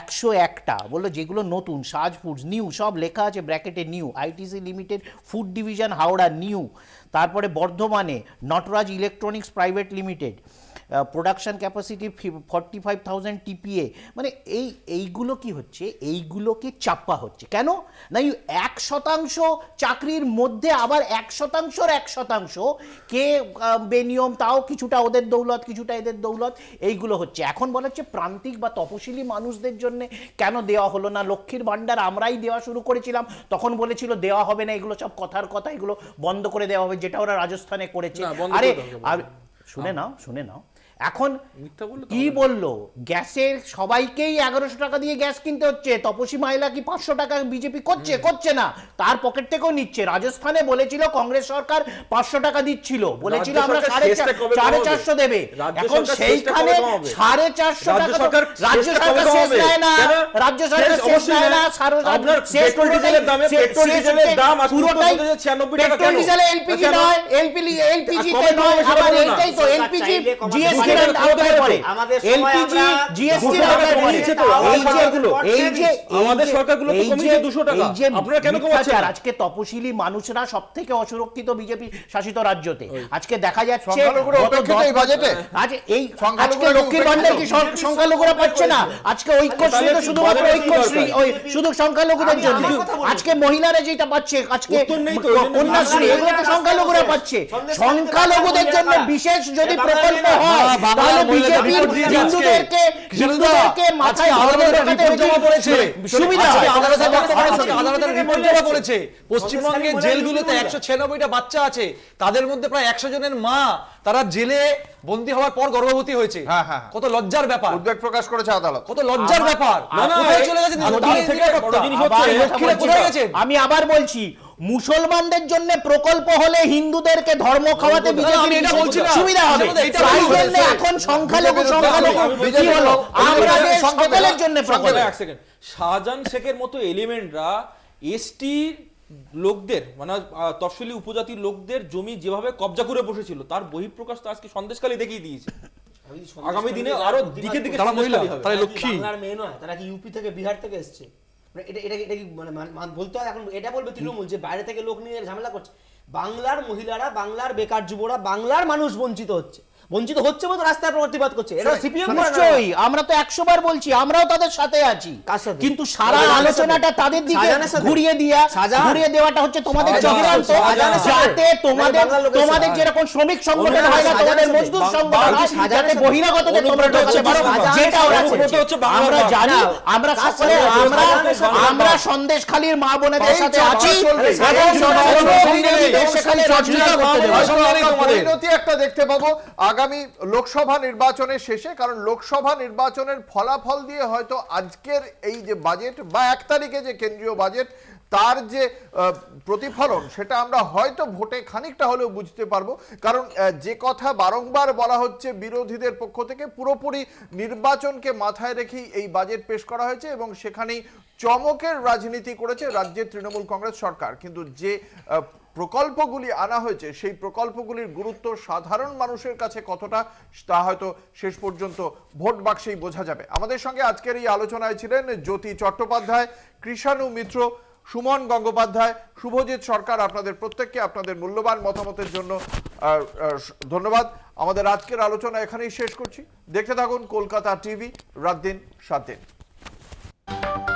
[SPEAKER 5] একশো একটা বললো যেগুলো নতুন সাজ ফুডস নিউ সব লেখা আছে ব্র্যাকেটে new ITC limited food division Howrah new তারপরে বর্ধমানে Nataraj electronics private limited production capacity forty five thousand TPA মানে এই এইগুলো কি হচ্ছে এইগুলোকে চাপা হচ্ছে কেন না এক শতাংশ চাকরির মধ্যে আবার এক শতাংশর এক শতাংশ কে বেনিয়ম তাও কিছুটা ওদের দৌলত কিছুটা এদের দৌলত এইগুলো হচ্ছে এখন বলা হচ্ছে প্রান্তিক বা তপশিলি মানুষদের জন্য কেন দেওয়া হলো না লক্ষ্মীর ভাণ্ডার আমরাই দেওয়া শুরু করেছিলাম তখন বলেছিল দেওয়া হবে না এগুলো সব কথার কথা এগুলো বন্ধ করে দেওয়া হবে যেটা ওরা রাজস্থানে করেছে আরে শুনে নাও শুনে নাও এখন কি বলল গ্যাসের সবাইকেই এগারোশো টাকা দিয়ে গ্যাস কিনতে হচ্ছে তপসী মাইলা কি পাঁচশো টাকা বিজেপি করছে করছে না তার পকেট থেকেও নিচ্ছে রাজস্থানে বলেছিল কংগ্রেস সরকার পাঁচশো টাকা দিচ্ছিল বলেছিল আমরা সাড়ে চারশো দেবে এখন সেইখানে সাড়ে চারশো টাকা রাজ্য সরকার শেষ নেয় না রাজ্য সরকার শেষ নেয় না পুরোটাই পেট্রোল ডিজেল এলপিজি নয় এলপিজি এলপিজি নয় আবার এইটাই তো এলপিজি জিএসটি আজকে তপশিলি মানুষরা সব থেকে অসুরক্ষিত বিজেপি শাসিত রাজ্যতে আজকে দেখা যাচ্ছে সংখ্যালঘুরা পাচ্ছে না আজকে শুধুমাত্র শুধু সংখ্যালঘুদের জন্য আজকে মহিলারা যেটা পাচ্ছে আজকে কন্যাশ্রী এগুলো তো সংখ্যালঘুরা পাচ্ছে সংখ্যালঘুদের জন্য বিশেষ যদি প্রকল্প হয় পশ্চিমবঙ্গের
[SPEAKER 4] জেলগুলোতে একশো ছিয়ানব্বইটা বাচ্চা আছে তাদের মধ্যে প্রায় একশো জনের মা তারা জেলে বন্দী হওয়ার পর
[SPEAKER 1] গর্ভবতী হয়েছে হ্যাঁ, হ্যাঁ, হ্যাঁ। কত লজ্জার ব্যাপার উদ্বেগ প্রকাশ করেছে আদালত কত লজ্জার ব্যাপার আমি
[SPEAKER 5] আবার বলছি মুসলমানদের জন্য প্রকল্প হলে হিন্দুদেরকে ধর্ম খাওয়াতে সুবিধা হবে এখন সংখ্যালঘু জন্য
[SPEAKER 3] শাহজাহান শেখের মতো এলিমেন্টরা এসটি লোকদের মানে তফসিলি উপজাতির লোকদের জমি যেভাবে কবজা করে বসেছিল তার বহিঃপ্রকাশ তো আজকে সন্দেশকালী দেখিয়ে দিয়েছে
[SPEAKER 5] আগামী দিনে আরো দিকে দিকে তারা মহিলা তারা হ্যাঁ। লক্ষ্মী মেয়ে
[SPEAKER 2] নয় তারা কি ইউপি থেকে বিহার থেকে এসছে মানে এটা মানে বলতে হয় এখন এটা বলবে বাইরে থেকে লোক নিয়ে ঝামেলা করছে বাংলার মহিলারা বাংলার বেকার যুবরা বাংলার মানুষ বঞ্চিত হচ্ছে বঞ্চিত হচ্ছে বলে রাস্তায় প্রতিবাদ করছে এটা সিপিএম নিশ্চয়ই
[SPEAKER 5] আমরা তো 100 বার বলছি আমরাও তাদের সাথে আছি কিন্তু সারা আলোচনাটা তাদের দিকে ঘুরিয়ে দিয়া ঘুরিয়ে দেওয়াটা হচ্ছে
[SPEAKER 2] তোমাদের চক্রান্ত যাতে মানে তোমাদের তোমাদের যেরকম শ্রমিক সংগঠন হয় না তোমাদের মজদুর সংগঠন হয় যাতে বহিরাগতদের তোমরা ঢোকাতে পারো যেটা ওরা হচ্ছে আমরা জানি আমরা সকলে আমরা আমরা
[SPEAKER 5] সন্দেশ খালির মা বোনেদের সাথে আছি এবং সেখানে রাজনীতি করতে
[SPEAKER 1] দেব একটা দেখতে পাবো আগামী লোকসভা নির্বাচনের শেষে কারণ লোকসভা নির্বাচনের ফলাফল দিয়ে হয়তো আজকের এই যে বাজেট বা এক তারিখে যে কেন্দ্রীয় বাজেট তার যে প্রতিফলন সেটা আমরা হয়তো ভোটে খানিকটা হলেও বুঝতে পারবো কারণ যে কথা বারংবার বলা হচ্ছে বিরোধীদের পক্ষ থেকে পুরোপুরি নির্বাচনকে মাথায় রেখেই এই বাজেট পেশ করা হয়েছে এবং সেখানেই চমকের রাজনীতি করেছে রাজ্যের তৃণমূল কংগ্রেস সরকার কিন্তু যে প্রকল্পগুলি আনা হয়েছে সেই প্রকল্পগুলির গুরুত্ব সাধারণ মানুষের কাছে কতটা তা হয়তো শেষ পর্যন্ত ভোট বাক্সেই বোঝা যাবে আমাদের সঙ্গে আজকের এই আলোচনায় ছিলেন জ্যোতি চট্টোপাধ্যায় কৃষাণু মিত্র সুমন গঙ্গোপাধ্যায় শুভজিৎ সরকার আপনাদের প্রত্যেককে আপনাদের মূল্যবান মতামতের জন্য ধন্যবাদ আমাদের আজকের আলোচনা এখানেই শেষ করছি দেখতে থাকুন কলকাতা টিভি রাত দিন সাত দিন